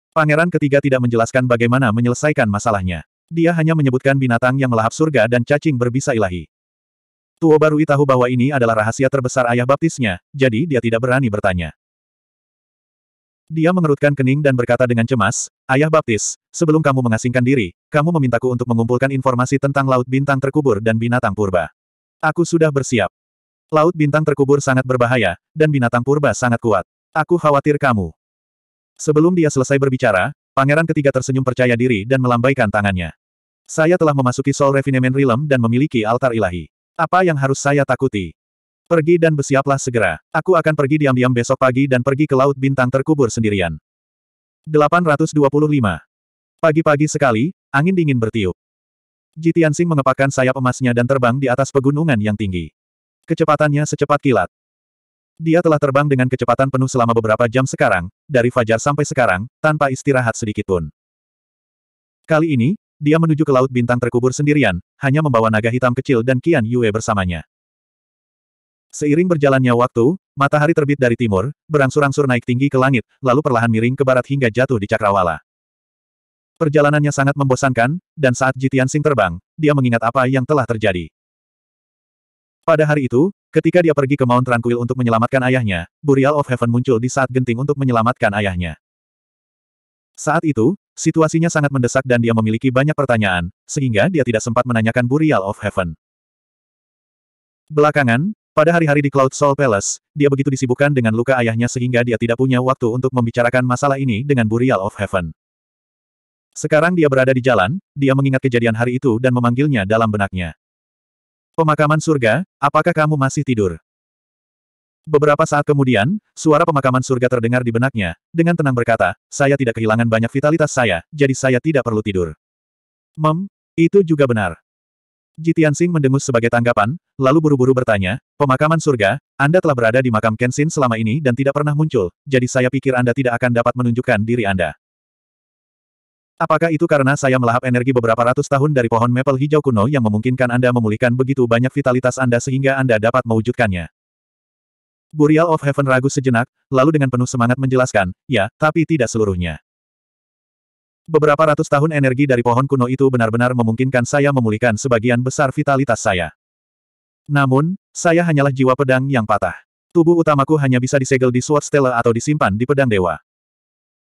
Pangeran ketiga tidak menjelaskan bagaimana menyelesaikan masalahnya. Dia hanya menyebutkan binatang yang melahap surga dan cacing berbisa ilahi. Tuo Barui tahu bahwa ini adalah rahasia terbesar ayah baptisnya, jadi dia tidak berani bertanya. Dia mengerutkan kening dan berkata dengan cemas, Ayah Baptis, sebelum kamu mengasingkan diri, kamu memintaku untuk mengumpulkan informasi tentang Laut Bintang Terkubur dan Binatang Purba. Aku sudah bersiap. Laut Bintang Terkubur sangat berbahaya, dan Binatang Purba sangat kuat. Aku khawatir kamu. Sebelum dia selesai berbicara, pangeran ketiga tersenyum percaya diri dan melambaikan tangannya. Saya telah memasuki Sol Refinement Realm dan memiliki altar ilahi. Apa yang harus saya takuti? Pergi dan bersiaplah segera. Aku akan pergi diam-diam besok pagi dan pergi ke Laut Bintang terkubur sendirian. 825. Pagi-pagi sekali, angin dingin bertiup. Jitiansing mengepakkan sayap emasnya dan terbang di atas pegunungan yang tinggi. Kecepatannya secepat kilat. Dia telah terbang dengan kecepatan penuh selama beberapa jam sekarang, dari fajar sampai sekarang, tanpa istirahat sedikitpun. Kali ini, dia menuju ke Laut Bintang terkubur sendirian, hanya membawa naga hitam kecil dan Kian Yue bersamanya. Seiring berjalannya waktu, matahari terbit dari timur, berangsur-angsur naik tinggi ke langit, lalu perlahan miring ke barat hingga jatuh di cakrawala. Perjalanannya sangat membosankan, dan saat Jitian Sing terbang, dia mengingat apa yang telah terjadi. Pada hari itu, ketika dia pergi ke Mount Tranquil untuk menyelamatkan ayahnya, Burial of Heaven muncul di saat genting untuk menyelamatkan ayahnya. Saat itu, situasinya sangat mendesak dan dia memiliki banyak pertanyaan, sehingga dia tidak sempat menanyakan Burial of Heaven. Belakangan, pada hari-hari di Cloud Soul Palace, dia begitu disibukkan dengan luka ayahnya sehingga dia tidak punya waktu untuk membicarakan masalah ini dengan Burial of Heaven. Sekarang dia berada di jalan, dia mengingat kejadian hari itu dan memanggilnya dalam benaknya. Pemakaman surga, apakah kamu masih tidur? Beberapa saat kemudian, suara pemakaman surga terdengar di benaknya, dengan tenang berkata, saya tidak kehilangan banyak vitalitas saya, jadi saya tidak perlu tidur. Mem, itu juga benar. Jitian Sing mendengus sebagai tanggapan, lalu buru-buru bertanya, pemakaman surga, Anda telah berada di makam Kenshin selama ini dan tidak pernah muncul, jadi saya pikir Anda tidak akan dapat menunjukkan diri Anda. Apakah itu karena saya melahap energi beberapa ratus tahun dari pohon maple hijau kuno yang memungkinkan Anda memulihkan begitu banyak vitalitas Anda sehingga Anda dapat mewujudkannya? Burial of Heaven ragu sejenak, lalu dengan penuh semangat menjelaskan, ya, tapi tidak seluruhnya. Beberapa ratus tahun energi dari pohon kuno itu benar-benar memungkinkan saya memulihkan sebagian besar vitalitas saya. Namun, saya hanyalah jiwa pedang yang patah. Tubuh utamaku hanya bisa disegel di Sword Stella atau disimpan di pedang dewa.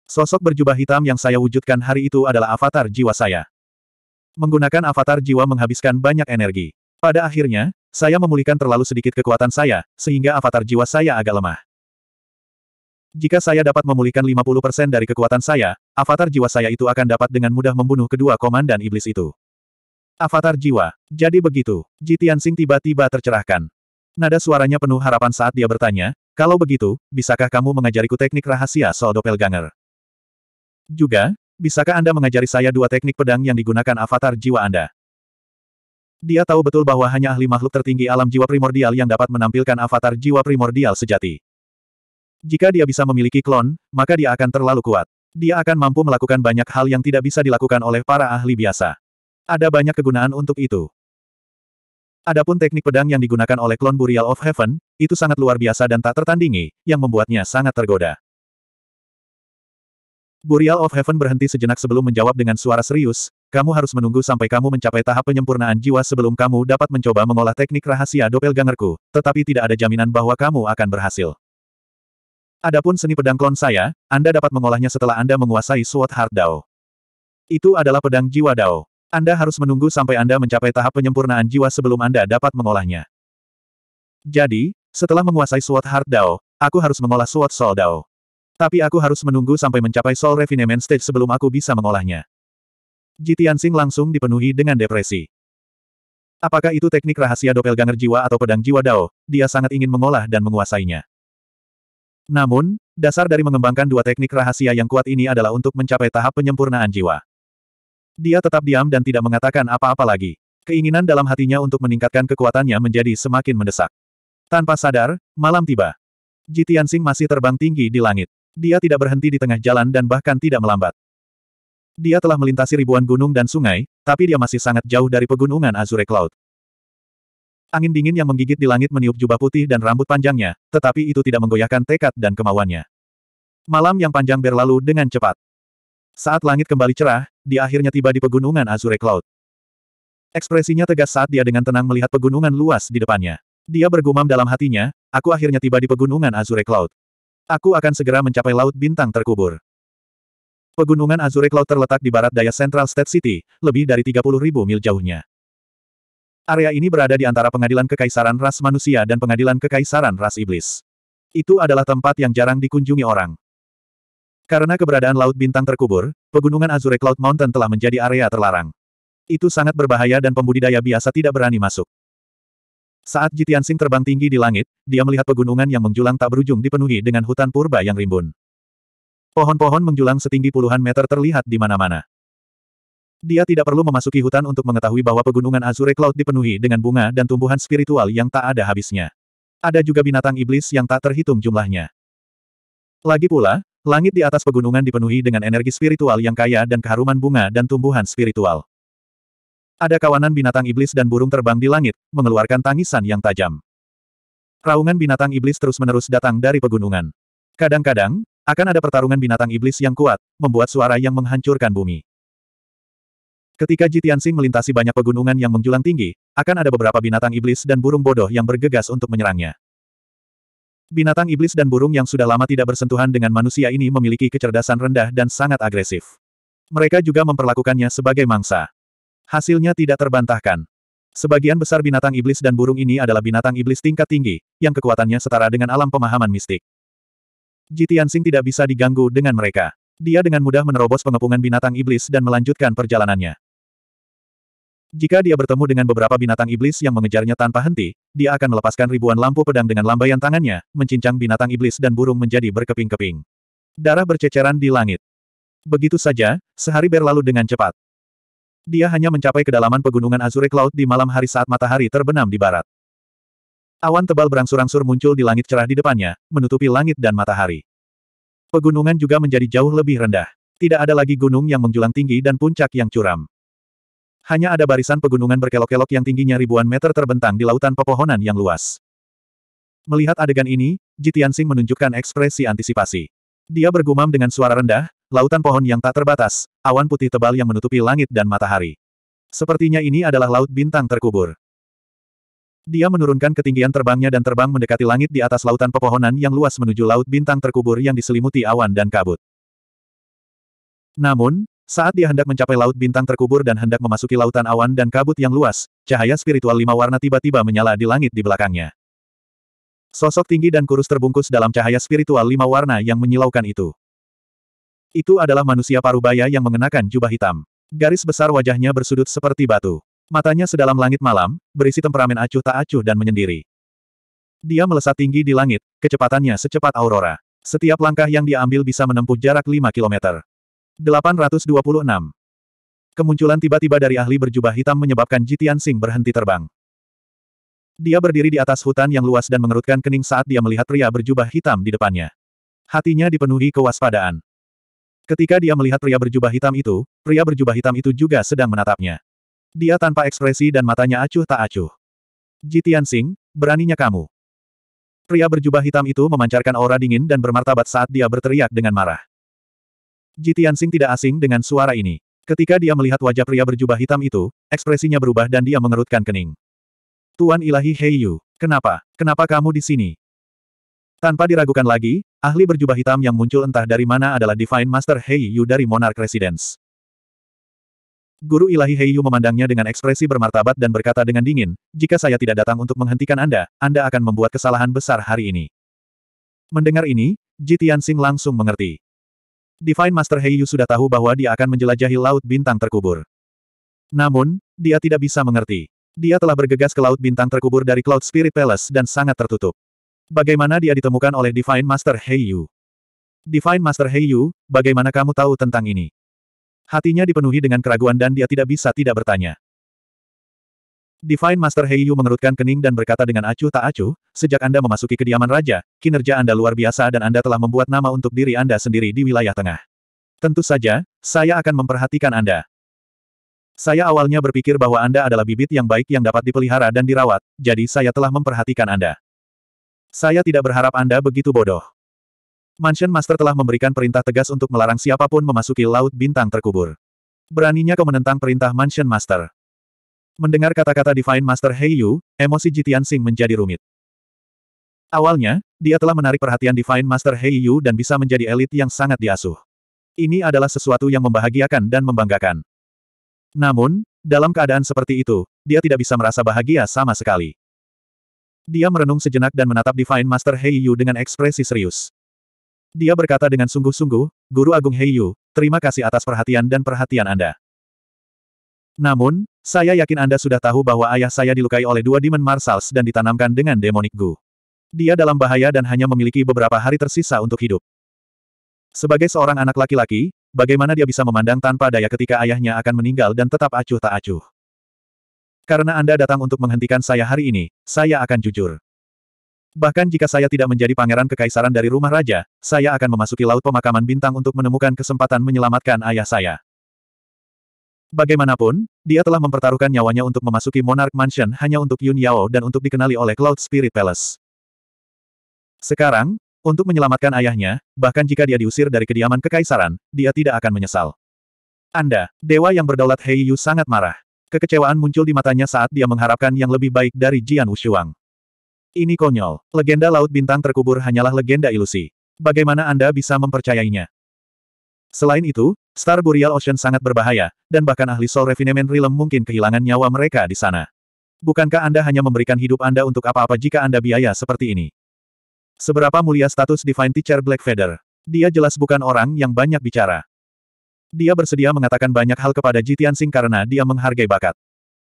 Sosok berjubah hitam yang saya wujudkan hari itu adalah avatar jiwa saya. Menggunakan avatar jiwa menghabiskan banyak energi. Pada akhirnya, saya memulihkan terlalu sedikit kekuatan saya, sehingga avatar jiwa saya agak lemah. Jika saya dapat memulihkan 50% dari kekuatan saya, avatar jiwa saya itu akan dapat dengan mudah membunuh kedua komandan iblis itu. Avatar jiwa. Jadi begitu. Jitian Sing tiba-tiba tercerahkan. Nada suaranya penuh harapan saat dia bertanya, kalau begitu, bisakah kamu mengajariku teknik rahasia Soul Doppelganger? Juga, bisakah Anda mengajari saya dua teknik pedang yang digunakan avatar jiwa Anda? Dia tahu betul bahwa hanya ahli makhluk tertinggi alam jiwa primordial yang dapat menampilkan avatar jiwa primordial sejati. Jika dia bisa memiliki klon, maka dia akan terlalu kuat. Dia akan mampu melakukan banyak hal yang tidak bisa dilakukan oleh para ahli biasa. Ada banyak kegunaan untuk itu. Adapun teknik pedang yang digunakan oleh klon Burial of Heaven, itu sangat luar biasa dan tak tertandingi, yang membuatnya sangat tergoda. Burial of Heaven berhenti sejenak sebelum menjawab dengan suara serius, kamu harus menunggu sampai kamu mencapai tahap penyempurnaan jiwa sebelum kamu dapat mencoba mengolah teknik rahasia doppelgangerku, tetapi tidak ada jaminan bahwa kamu akan berhasil. Adapun seni pedang klon saya, Anda dapat mengolahnya setelah Anda menguasai Sword Heart Dao. Itu adalah pedang jiwa Dao. Anda harus menunggu sampai Anda mencapai tahap penyempurnaan jiwa sebelum Anda dapat mengolahnya. Jadi, setelah menguasai Sword Heart Dao, aku harus mengolah Sword Soul Dao. Tapi aku harus menunggu sampai mencapai Soul Refinement Stage sebelum aku bisa mengolahnya. Jitiansing langsung dipenuhi dengan depresi. Apakah itu teknik rahasia doppelganger jiwa atau pedang jiwa Dao, dia sangat ingin mengolah dan menguasainya. Namun, dasar dari mengembangkan dua teknik rahasia yang kuat ini adalah untuk mencapai tahap penyempurnaan jiwa. Dia tetap diam dan tidak mengatakan apa-apa lagi. Keinginan dalam hatinya untuk meningkatkan kekuatannya menjadi semakin mendesak. Tanpa sadar, malam tiba. Jitian Sing masih terbang tinggi di langit. Dia tidak berhenti di tengah jalan dan bahkan tidak melambat. Dia telah melintasi ribuan gunung dan sungai, tapi dia masih sangat jauh dari pegunungan Azure Cloud. Angin dingin yang menggigit di langit meniup jubah putih dan rambut panjangnya, tetapi itu tidak menggoyahkan tekad dan kemauannya. Malam yang panjang berlalu dengan cepat. Saat langit kembali cerah, dia akhirnya tiba di pegunungan Azure Cloud. Ekspresinya tegas saat dia dengan tenang melihat pegunungan luas di depannya. Dia bergumam dalam hatinya, aku akhirnya tiba di pegunungan Azure Cloud. Aku akan segera mencapai Laut Bintang Terkubur. Pegunungan Azure Cloud terletak di barat daya Central State City, lebih dari 30.000 mil jauhnya. Area ini berada di antara pengadilan kekaisaran ras manusia dan pengadilan kekaisaran ras iblis. Itu adalah tempat yang jarang dikunjungi orang. Karena keberadaan Laut Bintang terkubur, pegunungan Azure Cloud Mountain telah menjadi area terlarang. Itu sangat berbahaya dan pembudidaya biasa tidak berani masuk. Saat Jitian Jitiansing terbang tinggi di langit, dia melihat pegunungan yang menjulang tak berujung dipenuhi dengan hutan purba yang rimbun. Pohon-pohon menjulang setinggi puluhan meter terlihat di mana-mana. Dia tidak perlu memasuki hutan untuk mengetahui bahwa pegunungan Azure Cloud dipenuhi dengan bunga dan tumbuhan spiritual yang tak ada habisnya. Ada juga binatang iblis yang tak terhitung jumlahnya. Lagi pula, langit di atas pegunungan dipenuhi dengan energi spiritual yang kaya dan keharuman bunga dan tumbuhan spiritual. Ada kawanan binatang iblis dan burung terbang di langit, mengeluarkan tangisan yang tajam. Raungan binatang iblis terus-menerus datang dari pegunungan. Kadang-kadang, akan ada pertarungan binatang iblis yang kuat, membuat suara yang menghancurkan bumi. Ketika Jitian Sing melintasi banyak pegunungan yang menjulang tinggi, akan ada beberapa binatang iblis dan burung bodoh yang bergegas untuk menyerangnya. Binatang iblis dan burung yang sudah lama tidak bersentuhan dengan manusia ini memiliki kecerdasan rendah dan sangat agresif. Mereka juga memperlakukannya sebagai mangsa. Hasilnya tidak terbantahkan. Sebagian besar binatang iblis dan burung ini adalah binatang iblis tingkat tinggi, yang kekuatannya setara dengan alam pemahaman mistik. Jitian Sing tidak bisa diganggu dengan mereka. Dia dengan mudah menerobos pengepungan binatang iblis dan melanjutkan perjalanannya. Jika dia bertemu dengan beberapa binatang iblis yang mengejarnya tanpa henti, dia akan melepaskan ribuan lampu pedang dengan lambaian tangannya, mencincang binatang iblis dan burung menjadi berkeping-keping. Darah berceceran di langit. Begitu saja, sehari berlalu dengan cepat. Dia hanya mencapai kedalaman pegunungan Azure Cloud di malam hari saat matahari terbenam di barat. Awan tebal berangsur-angsur muncul di langit cerah di depannya, menutupi langit dan matahari. Pegunungan juga menjadi jauh lebih rendah. Tidak ada lagi gunung yang menjulang tinggi dan puncak yang curam. Hanya ada barisan pegunungan berkelok-kelok yang tingginya ribuan meter terbentang di lautan pepohonan yang luas. Melihat adegan ini, Jitiansing menunjukkan ekspresi antisipasi. Dia bergumam dengan suara rendah, lautan pohon yang tak terbatas, awan putih tebal yang menutupi langit dan matahari. Sepertinya ini adalah laut bintang terkubur. Dia menurunkan ketinggian terbangnya dan terbang mendekati langit di atas lautan pepohonan yang luas menuju laut bintang terkubur yang diselimuti awan dan kabut. Namun, saat dia hendak mencapai laut bintang terkubur dan hendak memasuki lautan awan dan kabut yang luas, cahaya spiritual lima warna tiba-tiba menyala di langit di belakangnya. Sosok tinggi dan kurus terbungkus dalam cahaya spiritual lima warna yang menyilaukan itu. Itu adalah manusia parubaya yang mengenakan jubah hitam. Garis besar wajahnya bersudut seperti batu. Matanya sedalam langit malam, berisi temperamen acuh tak acuh dan menyendiri. Dia melesat tinggi di langit, kecepatannya secepat aurora. Setiap langkah yang diambil bisa menempuh jarak 5 kilometer. 826. Kemunculan tiba-tiba dari ahli berjubah hitam menyebabkan Jitian Sing berhenti terbang. Dia berdiri di atas hutan yang luas dan mengerutkan kening saat dia melihat pria berjubah hitam di depannya. Hatinya dipenuhi kewaspadaan. Ketika dia melihat pria berjubah hitam itu, pria berjubah hitam itu juga sedang menatapnya. Dia tanpa ekspresi dan matanya acuh tak acuh. Jitian Sing, beraninya kamu. Pria berjubah hitam itu memancarkan aura dingin dan bermartabat saat dia berteriak dengan marah. Ji Tianxing tidak asing dengan suara ini. Ketika dia melihat wajah pria berjubah hitam itu, ekspresinya berubah dan dia mengerutkan kening. Tuan Ilahi Heiyu, kenapa? Kenapa kamu di sini? Tanpa diragukan lagi, ahli berjubah hitam yang muncul entah dari mana adalah Divine Master Heiyu dari Monarch Residence. Guru Ilahi Heiyu memandangnya dengan ekspresi bermartabat dan berkata dengan dingin, jika saya tidak datang untuk menghentikan Anda, Anda akan membuat kesalahan besar hari ini. Mendengar ini, Jitian Sing langsung mengerti. Divine Master Heiyu sudah tahu bahwa dia akan menjelajahi Laut Bintang Terkubur. Namun, dia tidak bisa mengerti. Dia telah bergegas ke Laut Bintang Terkubur dari Cloud Spirit Palace dan sangat tertutup. Bagaimana dia ditemukan oleh Divine Master Heiyu? Divine Master Heiyu, bagaimana kamu tahu tentang ini? Hatinya dipenuhi dengan keraguan dan dia tidak bisa tidak bertanya. Divine Master Heiyu mengerutkan kening dan berkata dengan acuh tak acuh, sejak Anda memasuki kediaman raja, kinerja Anda luar biasa dan Anda telah membuat nama untuk diri Anda sendiri di wilayah tengah. Tentu saja, saya akan memperhatikan Anda. Saya awalnya berpikir bahwa Anda adalah bibit yang baik yang dapat dipelihara dan dirawat, jadi saya telah memperhatikan Anda. Saya tidak berharap Anda begitu bodoh. Mansion Master telah memberikan perintah tegas untuk melarang siapapun memasuki Laut Bintang Terkubur. Beraninya kau menentang perintah Mansion Master. Mendengar kata-kata Divine Master Hei Yu, emosi Jitian Sing menjadi rumit. Awalnya, dia telah menarik perhatian Divine Master Hei Yu dan bisa menjadi elit yang sangat diasuh. Ini adalah sesuatu yang membahagiakan dan membanggakan. Namun, dalam keadaan seperti itu, dia tidak bisa merasa bahagia sama sekali. Dia merenung sejenak dan menatap Divine Master Hei Yu dengan ekspresi serius. Dia berkata dengan sungguh-sungguh, Guru Agung Hei Yu, terima kasih atas perhatian dan perhatian Anda. Namun, saya yakin Anda sudah tahu bahwa ayah saya dilukai oleh dua Demon Marsals dan ditanamkan dengan Demonic Goo. Dia dalam bahaya dan hanya memiliki beberapa hari tersisa untuk hidup. Sebagai seorang anak laki-laki, bagaimana dia bisa memandang tanpa daya ketika ayahnya akan meninggal dan tetap acuh tak acuh? Karena Anda datang untuk menghentikan saya hari ini, saya akan jujur. Bahkan jika saya tidak menjadi pangeran kekaisaran dari rumah raja, saya akan memasuki laut pemakaman bintang untuk menemukan kesempatan menyelamatkan ayah saya. Bagaimanapun, dia telah mempertaruhkan nyawanya untuk memasuki Monarch Mansion hanya untuk Yun Yao dan untuk dikenali oleh Cloud Spirit Palace. Sekarang, untuk menyelamatkan ayahnya, bahkan jika dia diusir dari kediaman kekaisaran, dia tidak akan menyesal. Anda, dewa yang berdaulat Hei Yu sangat marah. Kekecewaan muncul di matanya saat dia mengharapkan yang lebih baik dari Jian Wushuang. Ini konyol. Legenda Laut Bintang terkubur hanyalah legenda ilusi. Bagaimana Anda bisa mempercayainya? Selain itu, Star Burial Ocean sangat berbahaya, dan bahkan ahli Soul Refinement Realm mungkin kehilangan nyawa mereka di sana. Bukankah Anda hanya memberikan hidup Anda untuk apa-apa jika Anda biaya seperti ini? Seberapa mulia status Divine Teacher Black Feather? Dia jelas bukan orang yang banyak bicara. Dia bersedia mengatakan banyak hal kepada Jitian Sing karena dia menghargai bakat.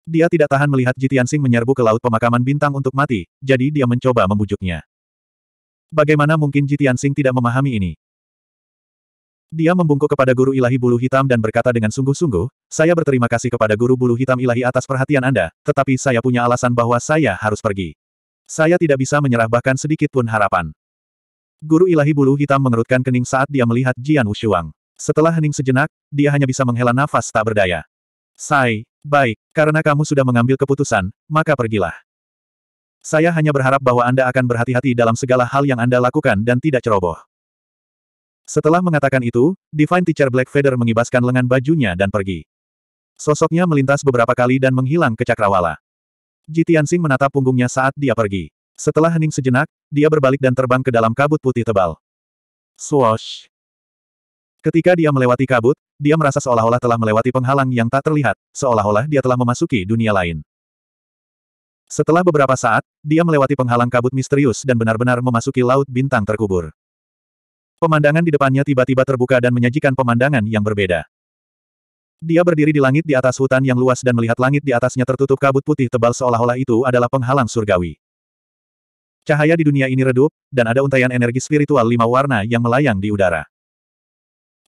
Dia tidak tahan melihat Jitian Sing menyerbu ke laut pemakaman bintang untuk mati, jadi dia mencoba membujuknya. Bagaimana mungkin Jitian Sing tidak memahami ini? Dia membungkuk kepada guru ilahi bulu hitam dan berkata dengan sungguh-sungguh, saya berterima kasih kepada guru bulu hitam ilahi atas perhatian Anda, tetapi saya punya alasan bahwa saya harus pergi. Saya tidak bisa menyerah bahkan sedikit pun harapan. Guru ilahi bulu hitam mengerutkan kening saat dia melihat Jian Wushuang. Setelah hening sejenak, dia hanya bisa menghela nafas tak berdaya. Sai, baik, karena kamu sudah mengambil keputusan, maka pergilah. Saya hanya berharap bahwa Anda akan berhati-hati dalam segala hal yang Anda lakukan dan tidak ceroboh. Setelah mengatakan itu, Divine Teacher Black Feather mengibaskan lengan bajunya dan pergi. Sosoknya melintas beberapa kali dan menghilang ke cakrawala. Ji Tianxing menatap punggungnya saat dia pergi. Setelah hening sejenak, dia berbalik dan terbang ke dalam kabut putih tebal. Swoosh! Ketika dia melewati kabut, dia merasa seolah-olah telah melewati penghalang yang tak terlihat, seolah-olah dia telah memasuki dunia lain. Setelah beberapa saat, dia melewati penghalang kabut misterius dan benar-benar memasuki laut bintang terkubur. Pemandangan di depannya tiba-tiba terbuka dan menyajikan pemandangan yang berbeda. Dia berdiri di langit di atas hutan yang luas dan melihat langit di atasnya tertutup kabut putih tebal seolah-olah itu adalah penghalang surgawi. Cahaya di dunia ini redup, dan ada untaian energi spiritual lima warna yang melayang di udara.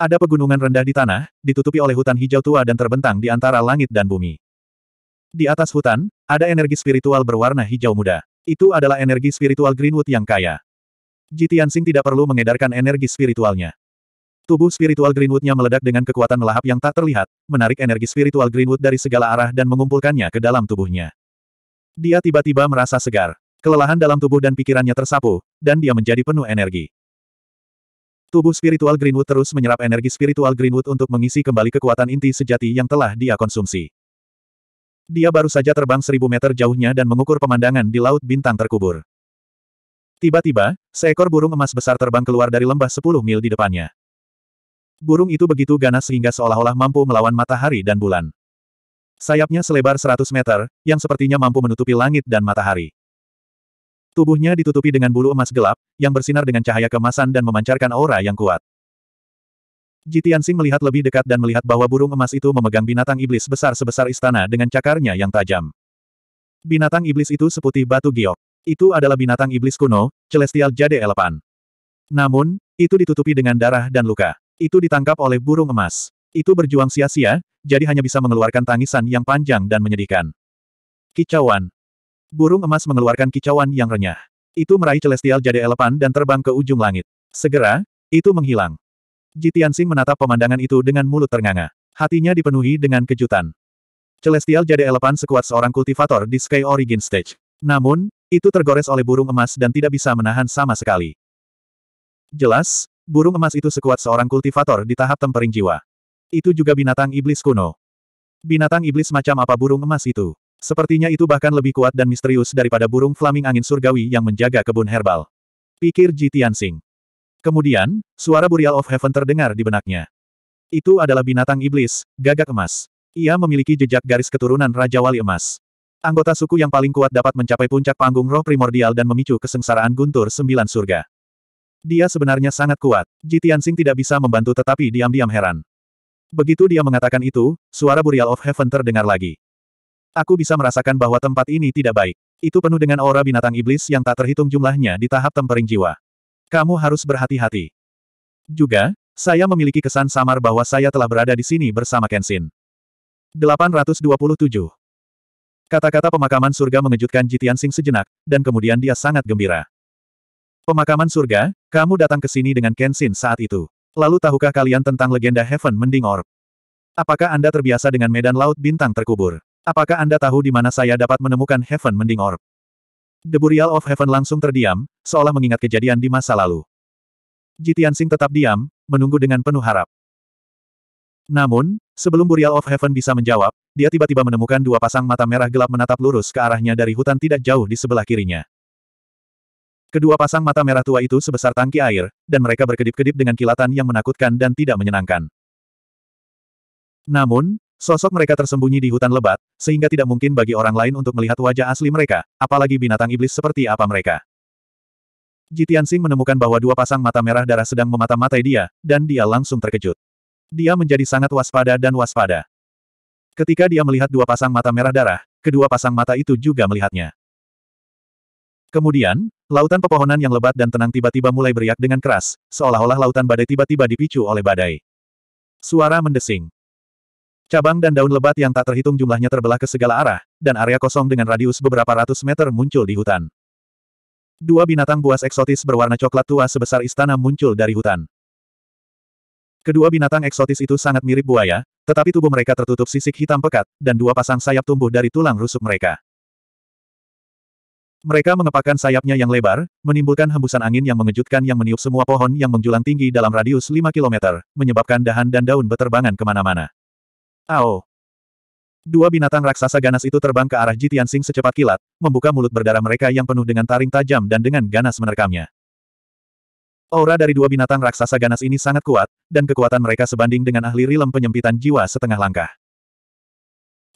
Ada pegunungan rendah di tanah, ditutupi oleh hutan hijau tua dan terbentang di antara langit dan bumi. Di atas hutan, ada energi spiritual berwarna hijau muda. Itu adalah energi spiritual Greenwood yang kaya. Jitian Sing tidak perlu mengedarkan energi spiritualnya. Tubuh spiritual Greenwoodnya meledak dengan kekuatan melahap yang tak terlihat, menarik energi spiritual Greenwood dari segala arah dan mengumpulkannya ke dalam tubuhnya. Dia tiba-tiba merasa segar. Kelelahan dalam tubuh dan pikirannya tersapu, dan dia menjadi penuh energi. Tubuh spiritual Greenwood terus menyerap energi spiritual Greenwood untuk mengisi kembali kekuatan inti sejati yang telah dia konsumsi. Dia baru saja terbang seribu meter jauhnya dan mengukur pemandangan di Laut Bintang Terkubur. Tiba-tiba, seekor burung emas besar terbang keluar dari lembah 10 mil di depannya. Burung itu begitu ganas sehingga seolah-olah mampu melawan matahari dan bulan. Sayapnya selebar 100 meter, yang sepertinya mampu menutupi langit dan matahari. Tubuhnya ditutupi dengan bulu emas gelap, yang bersinar dengan cahaya kemasan dan memancarkan aura yang kuat. Jitian Sing melihat lebih dekat dan melihat bahwa burung emas itu memegang binatang iblis besar sebesar istana dengan cakarnya yang tajam. Binatang iblis itu seputih batu giok. Itu adalah binatang iblis kuno, Celestial Jade Elepan. Namun, itu ditutupi dengan darah dan luka. Itu ditangkap oleh burung emas. Itu berjuang sia-sia, jadi hanya bisa mengeluarkan tangisan yang panjang dan menyedihkan. Kicauan. Burung emas mengeluarkan kicauan yang renyah. Itu meraih Celestial Jade Elepan dan terbang ke ujung langit. Segera, itu menghilang. Jitiansing menatap pemandangan itu dengan mulut ternganga. Hatinya dipenuhi dengan kejutan. Celestial Jade Elepan sekuat seorang kultivator di Sky Origin Stage. Namun, itu tergores oleh burung emas dan tidak bisa menahan sama sekali. Jelas, burung emas itu sekuat seorang kultivator di tahap tempering jiwa. Itu juga binatang iblis kuno. Binatang iblis macam apa burung emas itu? Sepertinya itu bahkan lebih kuat dan misterius daripada burung flaming angin surgawi yang menjaga kebun herbal. Pikir Ji Tianxing. Kemudian, suara Burial of Heaven terdengar di benaknya. Itu adalah binatang iblis, gagak emas. Ia memiliki jejak garis keturunan Raja Wali Emas. Anggota suku yang paling kuat dapat mencapai puncak panggung roh primordial dan memicu kesengsaraan guntur sembilan surga. Dia sebenarnya sangat kuat. Jitian Sing tidak bisa membantu tetapi diam-diam heran. Begitu dia mengatakan itu, suara Burial of Heaven terdengar lagi. Aku bisa merasakan bahwa tempat ini tidak baik. Itu penuh dengan aura binatang iblis yang tak terhitung jumlahnya di tahap tempering jiwa. Kamu harus berhati-hati. Juga, saya memiliki kesan samar bahwa saya telah berada di sini bersama Kenshin. 827 Kata-kata pemakaman surga mengejutkan Jitian Sing sejenak, dan kemudian dia sangat gembira. Pemakaman surga, kamu datang ke sini dengan Kenshin saat itu. Lalu tahukah kalian tentang legenda Heaven Mending Orb? Apakah Anda terbiasa dengan medan laut bintang terkubur? Apakah Anda tahu di mana saya dapat menemukan Heaven Mending Orb? The Burial of Heaven langsung terdiam, seolah mengingat kejadian di masa lalu. Jitian Sing tetap diam, menunggu dengan penuh harap. Namun, sebelum Burial of Heaven bisa menjawab, dia tiba-tiba menemukan dua pasang mata merah gelap menatap lurus ke arahnya dari hutan tidak jauh di sebelah kirinya. Kedua pasang mata merah tua itu sebesar tangki air, dan mereka berkedip-kedip dengan kilatan yang menakutkan dan tidak menyenangkan. Namun, sosok mereka tersembunyi di hutan lebat, sehingga tidak mungkin bagi orang lain untuk melihat wajah asli mereka, apalagi binatang iblis seperti apa mereka. Jitian Sing menemukan bahwa dua pasang mata merah darah sedang memata-matai dia, dan dia langsung terkejut. Dia menjadi sangat waspada dan waspada. Ketika dia melihat dua pasang mata merah darah, kedua pasang mata itu juga melihatnya. Kemudian, lautan pepohonan yang lebat dan tenang tiba-tiba mulai beriak dengan keras, seolah-olah lautan badai tiba-tiba dipicu oleh badai. Suara mendesing. Cabang dan daun lebat yang tak terhitung jumlahnya terbelah ke segala arah, dan area kosong dengan radius beberapa ratus meter muncul di hutan. Dua binatang buas eksotis berwarna coklat tua sebesar istana muncul dari hutan. Kedua binatang eksotis itu sangat mirip buaya, tetapi tubuh mereka tertutup sisik hitam pekat, dan dua pasang sayap tumbuh dari tulang rusuk mereka. Mereka mengepakkan sayapnya yang lebar, menimbulkan hembusan angin yang mengejutkan yang meniup semua pohon yang menjulang tinggi dalam radius 5 km, menyebabkan dahan dan daun beterbangan kemana-mana. Ao! Dua binatang raksasa ganas itu terbang ke arah Jitian Sing secepat kilat, membuka mulut berdarah mereka yang penuh dengan taring tajam dan dengan ganas menerkamnya. Aura dari dua binatang raksasa ganas ini sangat kuat, dan kekuatan mereka sebanding dengan ahli rilem penyempitan jiwa setengah langkah.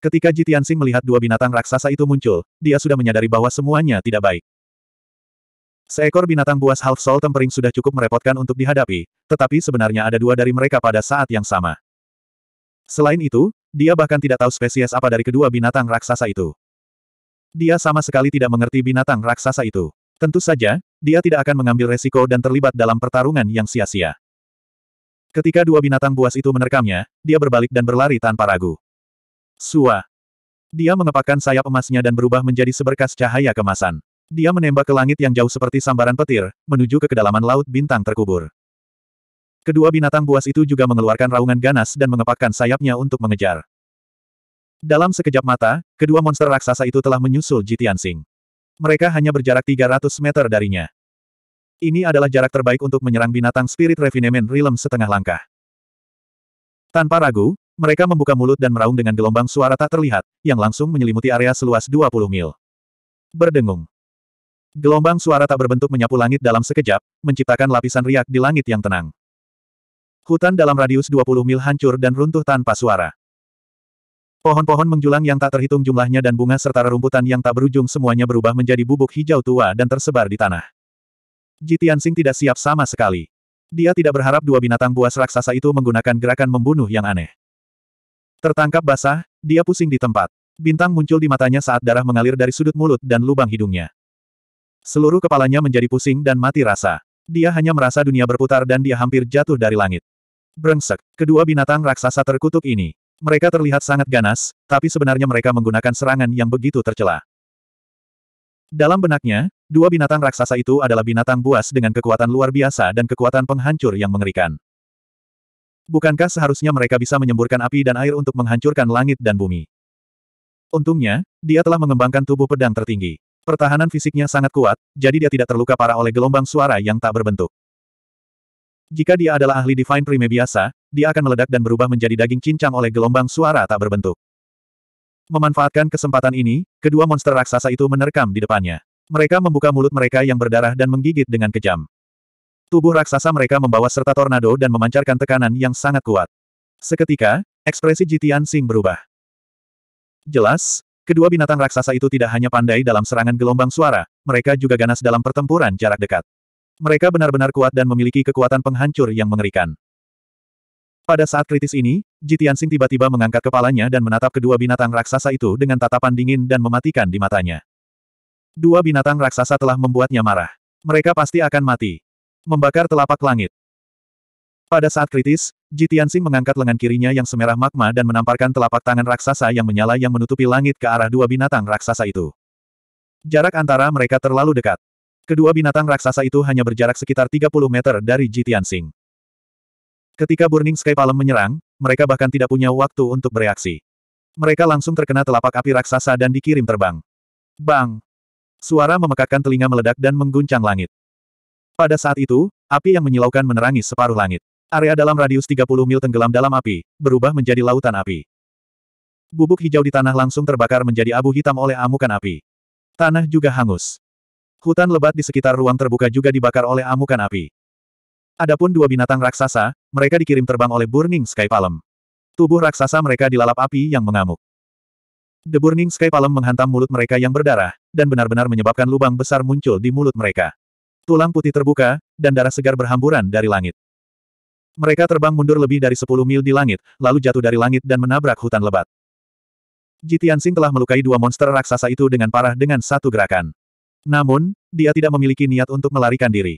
Ketika Jitiansing melihat dua binatang raksasa itu muncul, dia sudah menyadari bahwa semuanya tidak baik. Seekor binatang buas half soul tempering sudah cukup merepotkan untuk dihadapi, tetapi sebenarnya ada dua dari mereka pada saat yang sama. Selain itu, dia bahkan tidak tahu spesies apa dari kedua binatang raksasa itu. Dia sama sekali tidak mengerti binatang raksasa itu. Tentu saja, dia tidak akan mengambil resiko dan terlibat dalam pertarungan yang sia-sia. Ketika dua binatang buas itu menerkamnya, dia berbalik dan berlari tanpa ragu. Sua. Dia mengepakkan sayap emasnya dan berubah menjadi seberkas cahaya kemasan. Dia menembak ke langit yang jauh seperti sambaran petir, menuju ke kedalaman laut bintang terkubur. Kedua binatang buas itu juga mengeluarkan raungan ganas dan mengepakkan sayapnya untuk mengejar. Dalam sekejap mata, kedua monster raksasa itu telah menyusul Jitian Sing mereka hanya berjarak 300 meter darinya. Ini adalah jarak terbaik untuk menyerang binatang spirit refinement realm setengah langkah. Tanpa ragu, mereka membuka mulut dan meraung dengan gelombang suara tak terlihat, yang langsung menyelimuti area seluas 20 mil. Berdengung. Gelombang suara tak berbentuk menyapu langit dalam sekejap, menciptakan lapisan riak di langit yang tenang. Hutan dalam radius 20 mil hancur dan runtuh tanpa suara. Pohon-pohon menjulang yang tak terhitung jumlahnya dan bunga serta rerumputan yang tak berujung semuanya berubah menjadi bubuk hijau tua dan tersebar di tanah. Jitiansing tidak siap sama sekali. Dia tidak berharap dua binatang buas raksasa itu menggunakan gerakan membunuh yang aneh. Tertangkap basah, dia pusing di tempat. Bintang muncul di matanya saat darah mengalir dari sudut mulut dan lubang hidungnya. Seluruh kepalanya menjadi pusing dan mati rasa. Dia hanya merasa dunia berputar dan dia hampir jatuh dari langit. Brengsek, kedua binatang raksasa terkutuk ini. Mereka terlihat sangat ganas, tapi sebenarnya mereka menggunakan serangan yang begitu tercela. Dalam benaknya, dua binatang raksasa itu adalah binatang buas dengan kekuatan luar biasa dan kekuatan penghancur yang mengerikan. Bukankah seharusnya mereka bisa menyemburkan api dan air untuk menghancurkan langit dan bumi? Untungnya, dia telah mengembangkan tubuh pedang tertinggi. Pertahanan fisiknya sangat kuat, jadi dia tidak terluka parah oleh gelombang suara yang tak berbentuk. Jika dia adalah ahli Divine Prime biasa, dia akan meledak dan berubah menjadi daging cincang oleh gelombang suara tak berbentuk. Memanfaatkan kesempatan ini, kedua monster raksasa itu menerkam di depannya. Mereka membuka mulut mereka yang berdarah dan menggigit dengan kejam. Tubuh raksasa mereka membawa serta tornado dan memancarkan tekanan yang sangat kuat. Seketika, ekspresi Jitian Sing berubah. Jelas, kedua binatang raksasa itu tidak hanya pandai dalam serangan gelombang suara, mereka juga ganas dalam pertempuran jarak dekat. Mereka benar-benar kuat dan memiliki kekuatan penghancur yang mengerikan. Pada saat kritis ini, Jitian Sing tiba-tiba mengangkat kepalanya dan menatap kedua binatang raksasa itu dengan tatapan dingin dan mematikan di matanya. Dua binatang raksasa telah membuatnya marah. Mereka pasti akan mati. Membakar telapak langit. Pada saat kritis, Jitian Sing mengangkat lengan kirinya yang semerah magma dan menamparkan telapak tangan raksasa yang menyala yang menutupi langit ke arah dua binatang raksasa itu. Jarak antara mereka terlalu dekat. Kedua binatang raksasa itu hanya berjarak sekitar 30 meter dari Jitian Sing. Ketika Burning Sky Palem menyerang, mereka bahkan tidak punya waktu untuk bereaksi. Mereka langsung terkena telapak api raksasa dan dikirim terbang. Bang! Suara memekakkan telinga meledak dan mengguncang langit. Pada saat itu, api yang menyilaukan menerangi separuh langit. Area dalam radius 30 mil tenggelam dalam api, berubah menjadi lautan api. Bubuk hijau di tanah langsung terbakar menjadi abu hitam oleh amukan api. Tanah juga hangus. Hutan lebat di sekitar ruang terbuka juga dibakar oleh amukan api. Adapun dua binatang raksasa, mereka dikirim terbang oleh Burning Sky Palm. Tubuh raksasa mereka dilalap api yang mengamuk. The Burning Sky Palm menghantam mulut mereka yang berdarah, dan benar-benar menyebabkan lubang besar muncul di mulut mereka. Tulang putih terbuka, dan darah segar berhamburan dari langit. Mereka terbang mundur lebih dari 10 mil di langit, lalu jatuh dari langit dan menabrak hutan lebat. Jitian Sing telah melukai dua monster raksasa itu dengan parah dengan satu gerakan. Namun, dia tidak memiliki niat untuk melarikan diri.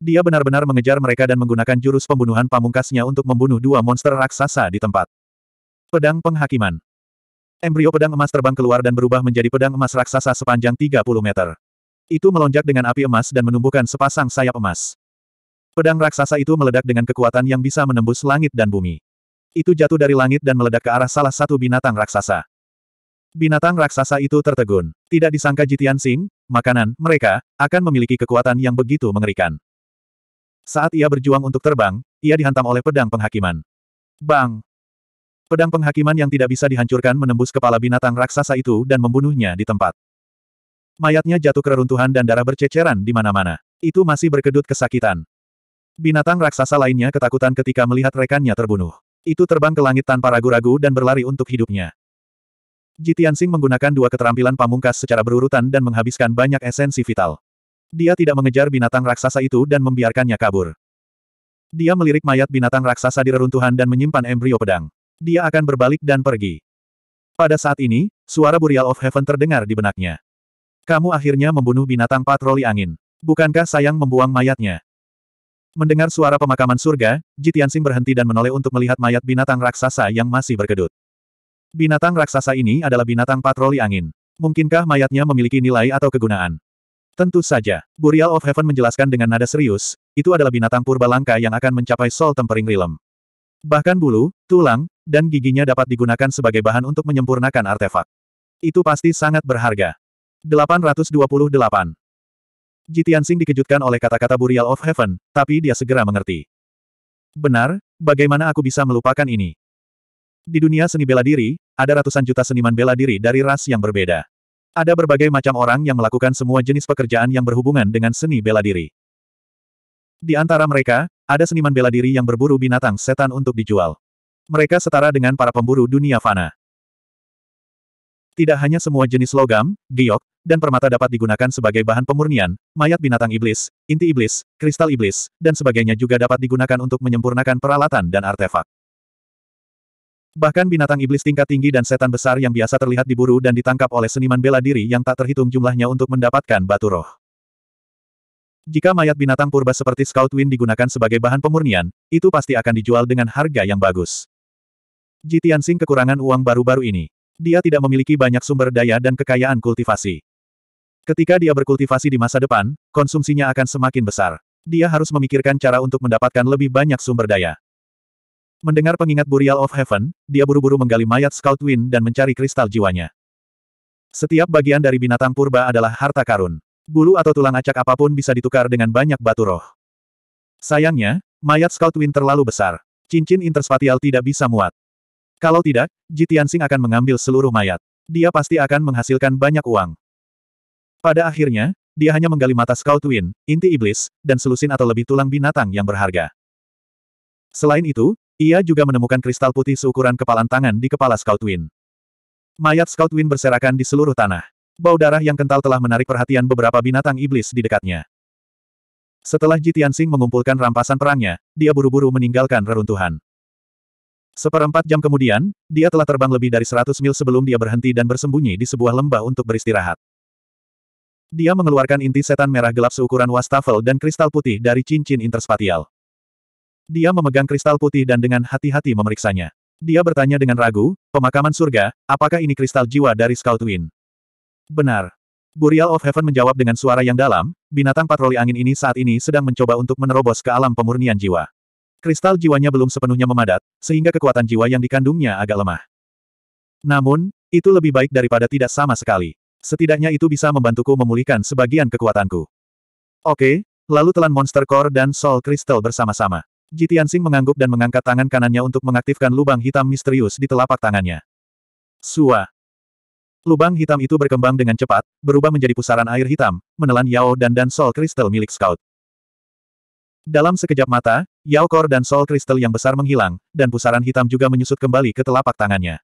Dia benar-benar mengejar mereka dan menggunakan jurus pembunuhan pamungkasnya untuk membunuh dua monster raksasa di tempat. Pedang Penghakiman Embrio pedang emas terbang keluar dan berubah menjadi pedang emas raksasa sepanjang 30 meter. Itu melonjak dengan api emas dan menumbuhkan sepasang sayap emas. Pedang raksasa itu meledak dengan kekuatan yang bisa menembus langit dan bumi. Itu jatuh dari langit dan meledak ke arah salah satu binatang raksasa. Binatang raksasa itu tertegun. Tidak disangka Jitian Sing, makanan, mereka, akan memiliki kekuatan yang begitu mengerikan. Saat ia berjuang untuk terbang, ia dihantam oleh pedang penghakiman. Bang! Pedang penghakiman yang tidak bisa dihancurkan menembus kepala binatang raksasa itu dan membunuhnya di tempat. Mayatnya jatuh keruntuhan dan darah berceceran di mana-mana. Itu masih berkedut kesakitan. Binatang raksasa lainnya ketakutan ketika melihat rekannya terbunuh. Itu terbang ke langit tanpa ragu-ragu dan berlari untuk hidupnya. Jitiansing menggunakan dua keterampilan pamungkas secara berurutan dan menghabiskan banyak esensi vital. Dia tidak mengejar binatang raksasa itu dan membiarkannya kabur. Dia melirik mayat binatang raksasa di reruntuhan dan menyimpan embrio pedang. Dia akan berbalik dan pergi. Pada saat ini, suara Burial of Heaven terdengar di benaknya. Kamu akhirnya membunuh binatang patroli angin. Bukankah sayang membuang mayatnya? Mendengar suara pemakaman surga, Jitiansing berhenti dan menoleh untuk melihat mayat binatang raksasa yang masih berkedut. Binatang raksasa ini adalah binatang patroli angin. Mungkinkah mayatnya memiliki nilai atau kegunaan? Tentu saja, Burial of Heaven menjelaskan dengan nada serius, itu adalah binatang purba langka yang akan mencapai Soul Tempering Realm. Bahkan bulu, tulang, dan giginya dapat digunakan sebagai bahan untuk menyempurnakan artefak. Itu pasti sangat berharga. 828. Jitiansing dikejutkan oleh kata-kata Burial of Heaven, tapi dia segera mengerti. Benar, bagaimana aku bisa melupakan ini? Di dunia seni bela diri, ada ratusan juta seniman bela diri dari ras yang berbeda. Ada berbagai macam orang yang melakukan semua jenis pekerjaan yang berhubungan dengan seni bela diri. Di antara mereka, ada seniman bela diri yang berburu binatang setan untuk dijual. Mereka setara dengan para pemburu dunia fana. Tidak hanya semua jenis logam, giok, dan permata dapat digunakan sebagai bahan pemurnian, mayat binatang iblis, inti iblis, kristal iblis, dan sebagainya juga dapat digunakan untuk menyempurnakan peralatan dan artefak. Bahkan binatang iblis tingkat tinggi dan setan besar yang biasa terlihat diburu dan ditangkap oleh seniman bela diri yang tak terhitung jumlahnya untuk mendapatkan batu roh. Jika mayat binatang purba seperti Scout Wind digunakan sebagai bahan pemurnian, itu pasti akan dijual dengan harga yang bagus. Jitian Sing kekurangan uang baru-baru ini. Dia tidak memiliki banyak sumber daya dan kekayaan kultivasi. Ketika dia berkultivasi di masa depan, konsumsinya akan semakin besar. Dia harus memikirkan cara untuk mendapatkan lebih banyak sumber daya. Mendengar pengingat Burial of Heaven, dia buru-buru menggali mayat Scout Wind dan mencari kristal jiwanya. Setiap bagian dari binatang purba adalah harta karun. Bulu atau tulang acak apapun bisa ditukar dengan banyak batu roh. Sayangnya, mayat Scout Wind terlalu besar. Cincin interspatial tidak bisa muat. Kalau tidak, Jitiansing akan mengambil seluruh mayat. Dia pasti akan menghasilkan banyak uang. Pada akhirnya, dia hanya menggali mata Scout Wind, inti iblis, dan selusin atau lebih tulang binatang yang berharga. Selain itu, ia juga menemukan kristal putih seukuran kepalan tangan di kepala Scout Win. Mayat Scout Win berserakan di seluruh tanah. Bau darah yang kental telah menarik perhatian beberapa binatang iblis di dekatnya. Setelah Jitian Sing mengumpulkan rampasan perangnya, dia buru-buru meninggalkan reruntuhan. Seperempat jam kemudian, dia telah terbang lebih dari 100 mil sebelum dia berhenti dan bersembunyi di sebuah lembah untuk beristirahat. Dia mengeluarkan inti setan merah gelap seukuran wastafel dan kristal putih dari cincin interspatial. Dia memegang kristal putih dan dengan hati-hati memeriksanya. Dia bertanya dengan ragu, pemakaman surga, apakah ini kristal jiwa dari Skull Twin? Benar. Burial of Heaven menjawab dengan suara yang dalam, binatang patroli angin ini saat ini sedang mencoba untuk menerobos ke alam pemurnian jiwa. Kristal jiwanya belum sepenuhnya memadat, sehingga kekuatan jiwa yang dikandungnya agak lemah. Namun, itu lebih baik daripada tidak sama sekali. Setidaknya itu bisa membantuku memulihkan sebagian kekuatanku. Oke, lalu telan Monster Core dan Soul Crystal bersama-sama. Jitiansing mengangguk dan mengangkat tangan kanannya untuk mengaktifkan lubang hitam misterius di telapak tangannya. Sua. Lubang hitam itu berkembang dengan cepat, berubah menjadi pusaran air hitam, menelan Yao dan dan Sol Crystal milik Scout. Dalam sekejap mata, Yao Core dan Sol Crystal yang besar menghilang, dan pusaran hitam juga menyusut kembali ke telapak tangannya.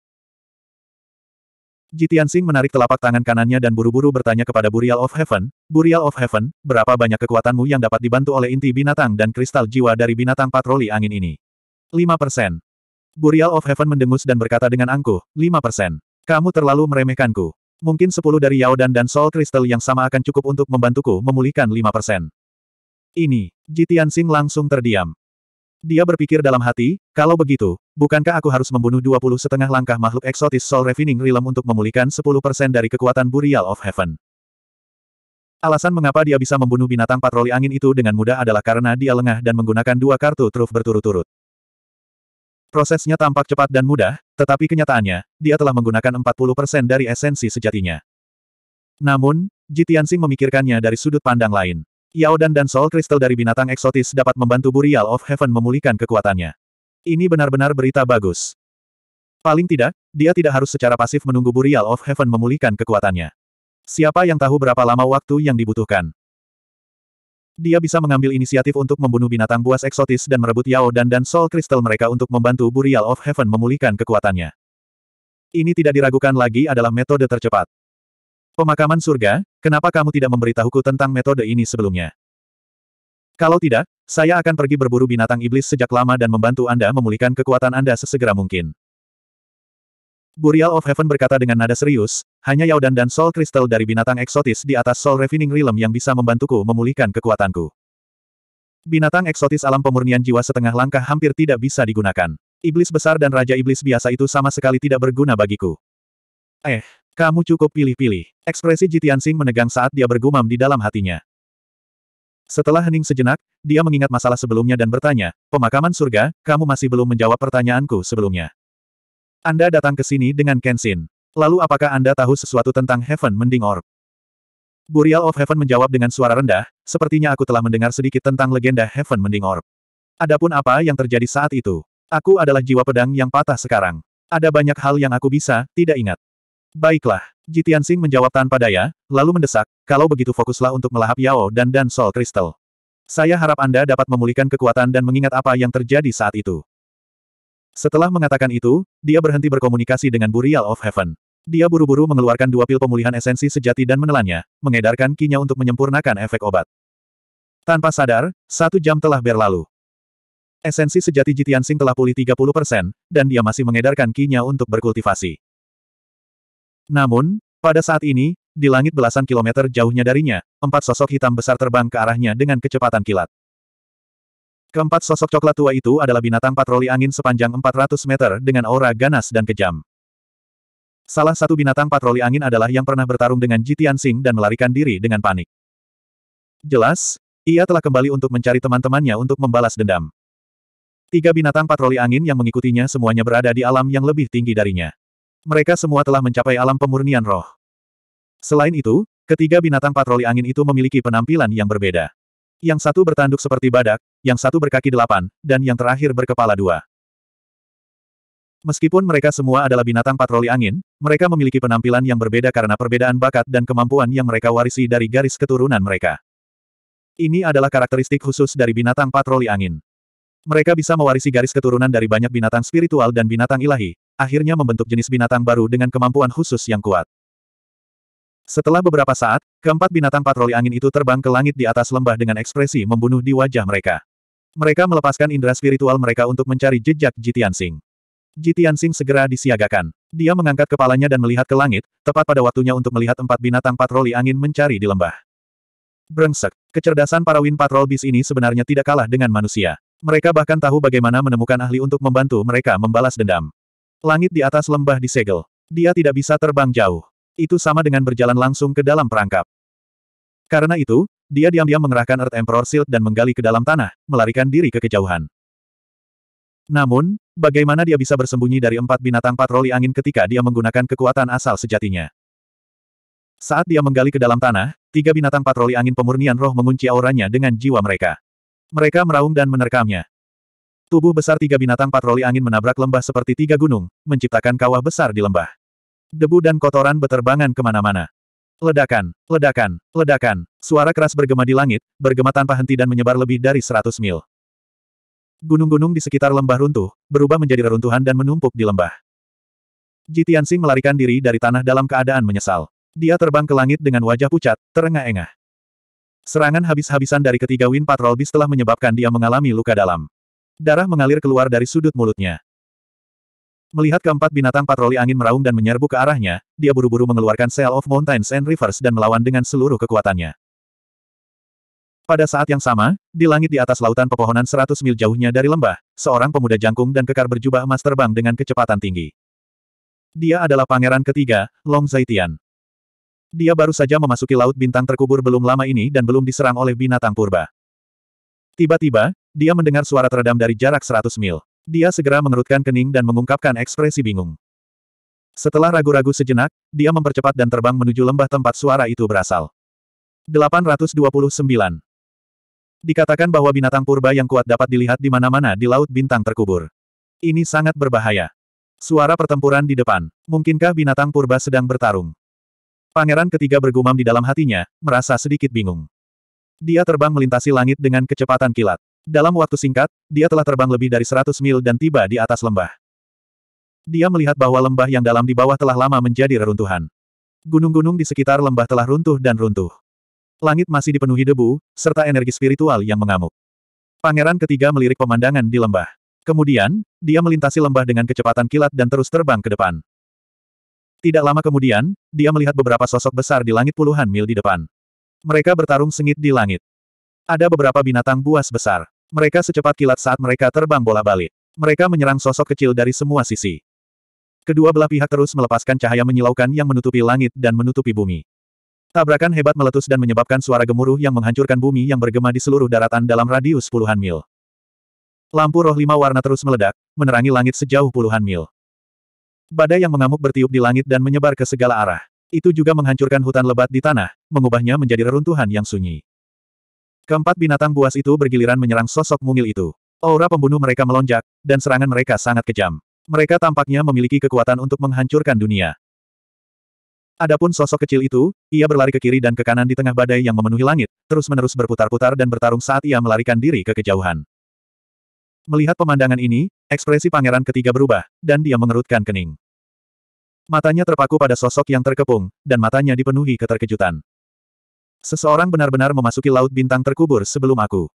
Jitian Sing menarik telapak tangan kanannya dan buru-buru bertanya kepada Burial of Heaven, Burial of Heaven, berapa banyak kekuatanmu yang dapat dibantu oleh inti binatang dan kristal jiwa dari binatang patroli angin ini? 5%. Burial of Heaven mendengus dan berkata dengan angkuh, 5%. Kamu terlalu meremehkanku. Mungkin 10 dari Yao dan dan Soul Crystal yang sama akan cukup untuk membantuku memulihkan 5%. Ini, Jitian Sing langsung terdiam. Dia berpikir dalam hati, kalau begitu, bukankah aku harus membunuh 20 setengah langkah makhluk eksotis Soul Refining Realm untuk memulihkan 10% dari kekuatan Burial of Heaven? Alasan mengapa dia bisa membunuh binatang patroli angin itu dengan mudah adalah karena dia lengah dan menggunakan dua kartu truf berturut-turut. Prosesnya tampak cepat dan mudah, tetapi kenyataannya, dia telah menggunakan 40% dari esensi sejatinya. Namun, Jitian Sing memikirkannya dari sudut pandang lain. Yaudan dan Soul Crystal dari binatang eksotis dapat membantu Burial of Heaven memulihkan kekuatannya. Ini benar-benar berita bagus. Paling tidak, dia tidak harus secara pasif menunggu Burial of Heaven memulihkan kekuatannya. Siapa yang tahu berapa lama waktu yang dibutuhkan? Dia bisa mengambil inisiatif untuk membunuh binatang buas eksotis dan merebut Yao Dan dan Soul Crystal mereka untuk membantu Burial of Heaven memulihkan kekuatannya. Ini tidak diragukan lagi adalah metode tercepat. Pemakaman surga, kenapa kamu tidak memberitahuku tentang metode ini sebelumnya? Kalau tidak, saya akan pergi berburu binatang iblis sejak lama dan membantu Anda memulihkan kekuatan Anda sesegera mungkin. Burial of Heaven berkata dengan nada serius, hanya Yaudan dan Soul Crystal dari binatang eksotis di atas Soul Refining Realm yang bisa membantuku memulihkan kekuatanku. Binatang eksotis alam pemurnian jiwa setengah langkah hampir tidak bisa digunakan. Iblis besar dan Raja Iblis biasa itu sama sekali tidak berguna bagiku. Eh, kamu cukup pilih-pilih. Ekspresi Jitian Sing menegang saat dia bergumam di dalam hatinya. Setelah hening sejenak, dia mengingat masalah sebelumnya dan bertanya, pemakaman surga, kamu masih belum menjawab pertanyaanku sebelumnya. Anda datang ke sini dengan Kenshin. Lalu apakah Anda tahu sesuatu tentang Heaven Mending Orb? Burial of Heaven menjawab dengan suara rendah, sepertinya aku telah mendengar sedikit tentang legenda Heaven Mending Orb. Adapun apa yang terjadi saat itu? Aku adalah jiwa pedang yang patah sekarang. Ada banyak hal yang aku bisa, tidak ingat. Baiklah. Jitian Sing menjawab tanpa daya, lalu mendesak, kalau begitu fokuslah untuk melahap Yao dan Dan Sol Crystal. Saya harap Anda dapat memulihkan kekuatan dan mengingat apa yang terjadi saat itu. Setelah mengatakan itu, dia berhenti berkomunikasi dengan Burial of Heaven. Dia buru-buru mengeluarkan dua pil pemulihan esensi sejati dan menelannya, mengedarkan kinya untuk menyempurnakan efek obat. Tanpa sadar, satu jam telah berlalu. Esensi sejati Jitian Sing telah pulih 30%, dan dia masih mengedarkan kinya untuk berkultivasi. Namun, pada saat ini, di langit belasan kilometer jauhnya darinya, empat sosok hitam besar terbang ke arahnya dengan kecepatan kilat. Keempat sosok coklat tua itu adalah binatang patroli angin sepanjang 400 meter dengan aura ganas dan kejam. Salah satu binatang patroli angin adalah yang pernah bertarung dengan Jitian Sing dan melarikan diri dengan panik. Jelas, ia telah kembali untuk mencari teman-temannya untuk membalas dendam. Tiga binatang patroli angin yang mengikutinya semuanya berada di alam yang lebih tinggi darinya. Mereka semua telah mencapai alam pemurnian roh. Selain itu, ketiga binatang patroli angin itu memiliki penampilan yang berbeda. Yang satu bertanduk seperti badak, yang satu berkaki delapan, dan yang terakhir berkepala dua. Meskipun mereka semua adalah binatang patroli angin, mereka memiliki penampilan yang berbeda karena perbedaan bakat dan kemampuan yang mereka warisi dari garis keturunan mereka. Ini adalah karakteristik khusus dari binatang patroli angin. Mereka bisa mewarisi garis keturunan dari banyak binatang spiritual dan binatang ilahi, akhirnya membentuk jenis binatang baru dengan kemampuan khusus yang kuat. Setelah beberapa saat, keempat binatang patroli angin itu terbang ke langit di atas lembah dengan ekspresi membunuh di wajah mereka. Mereka melepaskan indera spiritual mereka untuk mencari jejak Jitian Sing. Jitian Sing segera disiagakan. Dia mengangkat kepalanya dan melihat ke langit, tepat pada waktunya untuk melihat empat binatang patroli angin mencari di lembah. Brengsek, kecerdasan para Win Patrol bis ini sebenarnya tidak kalah dengan manusia. Mereka bahkan tahu bagaimana menemukan ahli untuk membantu mereka membalas dendam. Langit di atas lembah disegel. Dia tidak bisa terbang jauh. Itu sama dengan berjalan langsung ke dalam perangkap. Karena itu, dia diam-diam mengerahkan Earth Emperor Shield dan menggali ke dalam tanah, melarikan diri ke kejauhan. Namun, bagaimana dia bisa bersembunyi dari empat binatang patroli angin ketika dia menggunakan kekuatan asal sejatinya? Saat dia menggali ke dalam tanah, tiga binatang patroli angin pemurnian roh mengunci auranya dengan jiwa mereka. Mereka meraung dan menerkamnya. Tubuh besar tiga binatang patroli angin menabrak lembah seperti tiga gunung, menciptakan kawah besar di lembah. Debu dan kotoran beterbangan kemana-mana. Ledakan, ledakan, ledakan, suara keras bergema di langit, bergema tanpa henti dan menyebar lebih dari seratus mil. Gunung-gunung di sekitar lembah runtuh, berubah menjadi reruntuhan dan menumpuk di lembah. Jitiansing melarikan diri dari tanah dalam keadaan menyesal. Dia terbang ke langit dengan wajah pucat, terengah-engah. Serangan habis-habisan dari ketiga Win Patrol Beast telah menyebabkan dia mengalami luka dalam. Darah mengalir keluar dari sudut mulutnya. Melihat keempat binatang patroli angin meraung dan menyerbu ke arahnya, dia buru-buru mengeluarkan Sail of Mountains and Rivers dan melawan dengan seluruh kekuatannya. Pada saat yang sama, di langit di atas lautan pepohonan 100 mil jauhnya dari lembah, seorang pemuda jangkung dan kekar berjubah emas terbang dengan kecepatan tinggi. Dia adalah pangeran ketiga, Long Zaitian. Dia baru saja memasuki laut bintang terkubur belum lama ini dan belum diserang oleh binatang purba. Tiba-tiba, dia mendengar suara teredam dari jarak seratus mil. Dia segera mengerutkan kening dan mengungkapkan ekspresi bingung. Setelah ragu-ragu sejenak, dia mempercepat dan terbang menuju lembah tempat suara itu berasal. 829. Dikatakan bahwa binatang purba yang kuat dapat dilihat di mana-mana di Laut Bintang Terkubur. Ini sangat berbahaya. Suara pertempuran di depan. Mungkinkah binatang purba sedang bertarung? Pangeran ketiga bergumam di dalam hatinya, merasa sedikit bingung. Dia terbang melintasi langit dengan kecepatan kilat. Dalam waktu singkat, dia telah terbang lebih dari 100 mil dan tiba di atas lembah. Dia melihat bahwa lembah yang dalam di bawah telah lama menjadi reruntuhan. Gunung-gunung di sekitar lembah telah runtuh dan runtuh. Langit masih dipenuhi debu, serta energi spiritual yang mengamuk. Pangeran ketiga melirik pemandangan di lembah. Kemudian, dia melintasi lembah dengan kecepatan kilat dan terus terbang ke depan. Tidak lama kemudian, dia melihat beberapa sosok besar di langit puluhan mil di depan. Mereka bertarung sengit di langit. Ada beberapa binatang buas besar. Mereka secepat kilat saat mereka terbang bola balik. Mereka menyerang sosok kecil dari semua sisi. Kedua belah pihak terus melepaskan cahaya menyilaukan yang menutupi langit dan menutupi bumi. Tabrakan hebat meletus dan menyebabkan suara gemuruh yang menghancurkan bumi yang bergema di seluruh daratan dalam radius puluhan mil. Lampu roh lima warna terus meledak, menerangi langit sejauh puluhan mil. Badai yang mengamuk bertiup di langit dan menyebar ke segala arah. Itu juga menghancurkan hutan lebat di tanah, mengubahnya menjadi reruntuhan yang sunyi. Keempat binatang buas itu bergiliran menyerang sosok mungil itu. Aura pembunuh mereka melonjak, dan serangan mereka sangat kejam. Mereka tampaknya memiliki kekuatan untuk menghancurkan dunia. Adapun sosok kecil itu, ia berlari ke kiri dan ke kanan di tengah badai yang memenuhi langit, terus-menerus berputar-putar dan bertarung saat ia melarikan diri ke kejauhan. Melihat pemandangan ini, ekspresi pangeran ketiga berubah, dan dia mengerutkan kening. Matanya terpaku pada sosok yang terkepung, dan matanya dipenuhi keterkejutan. Seseorang benar-benar memasuki laut bintang terkubur sebelum aku.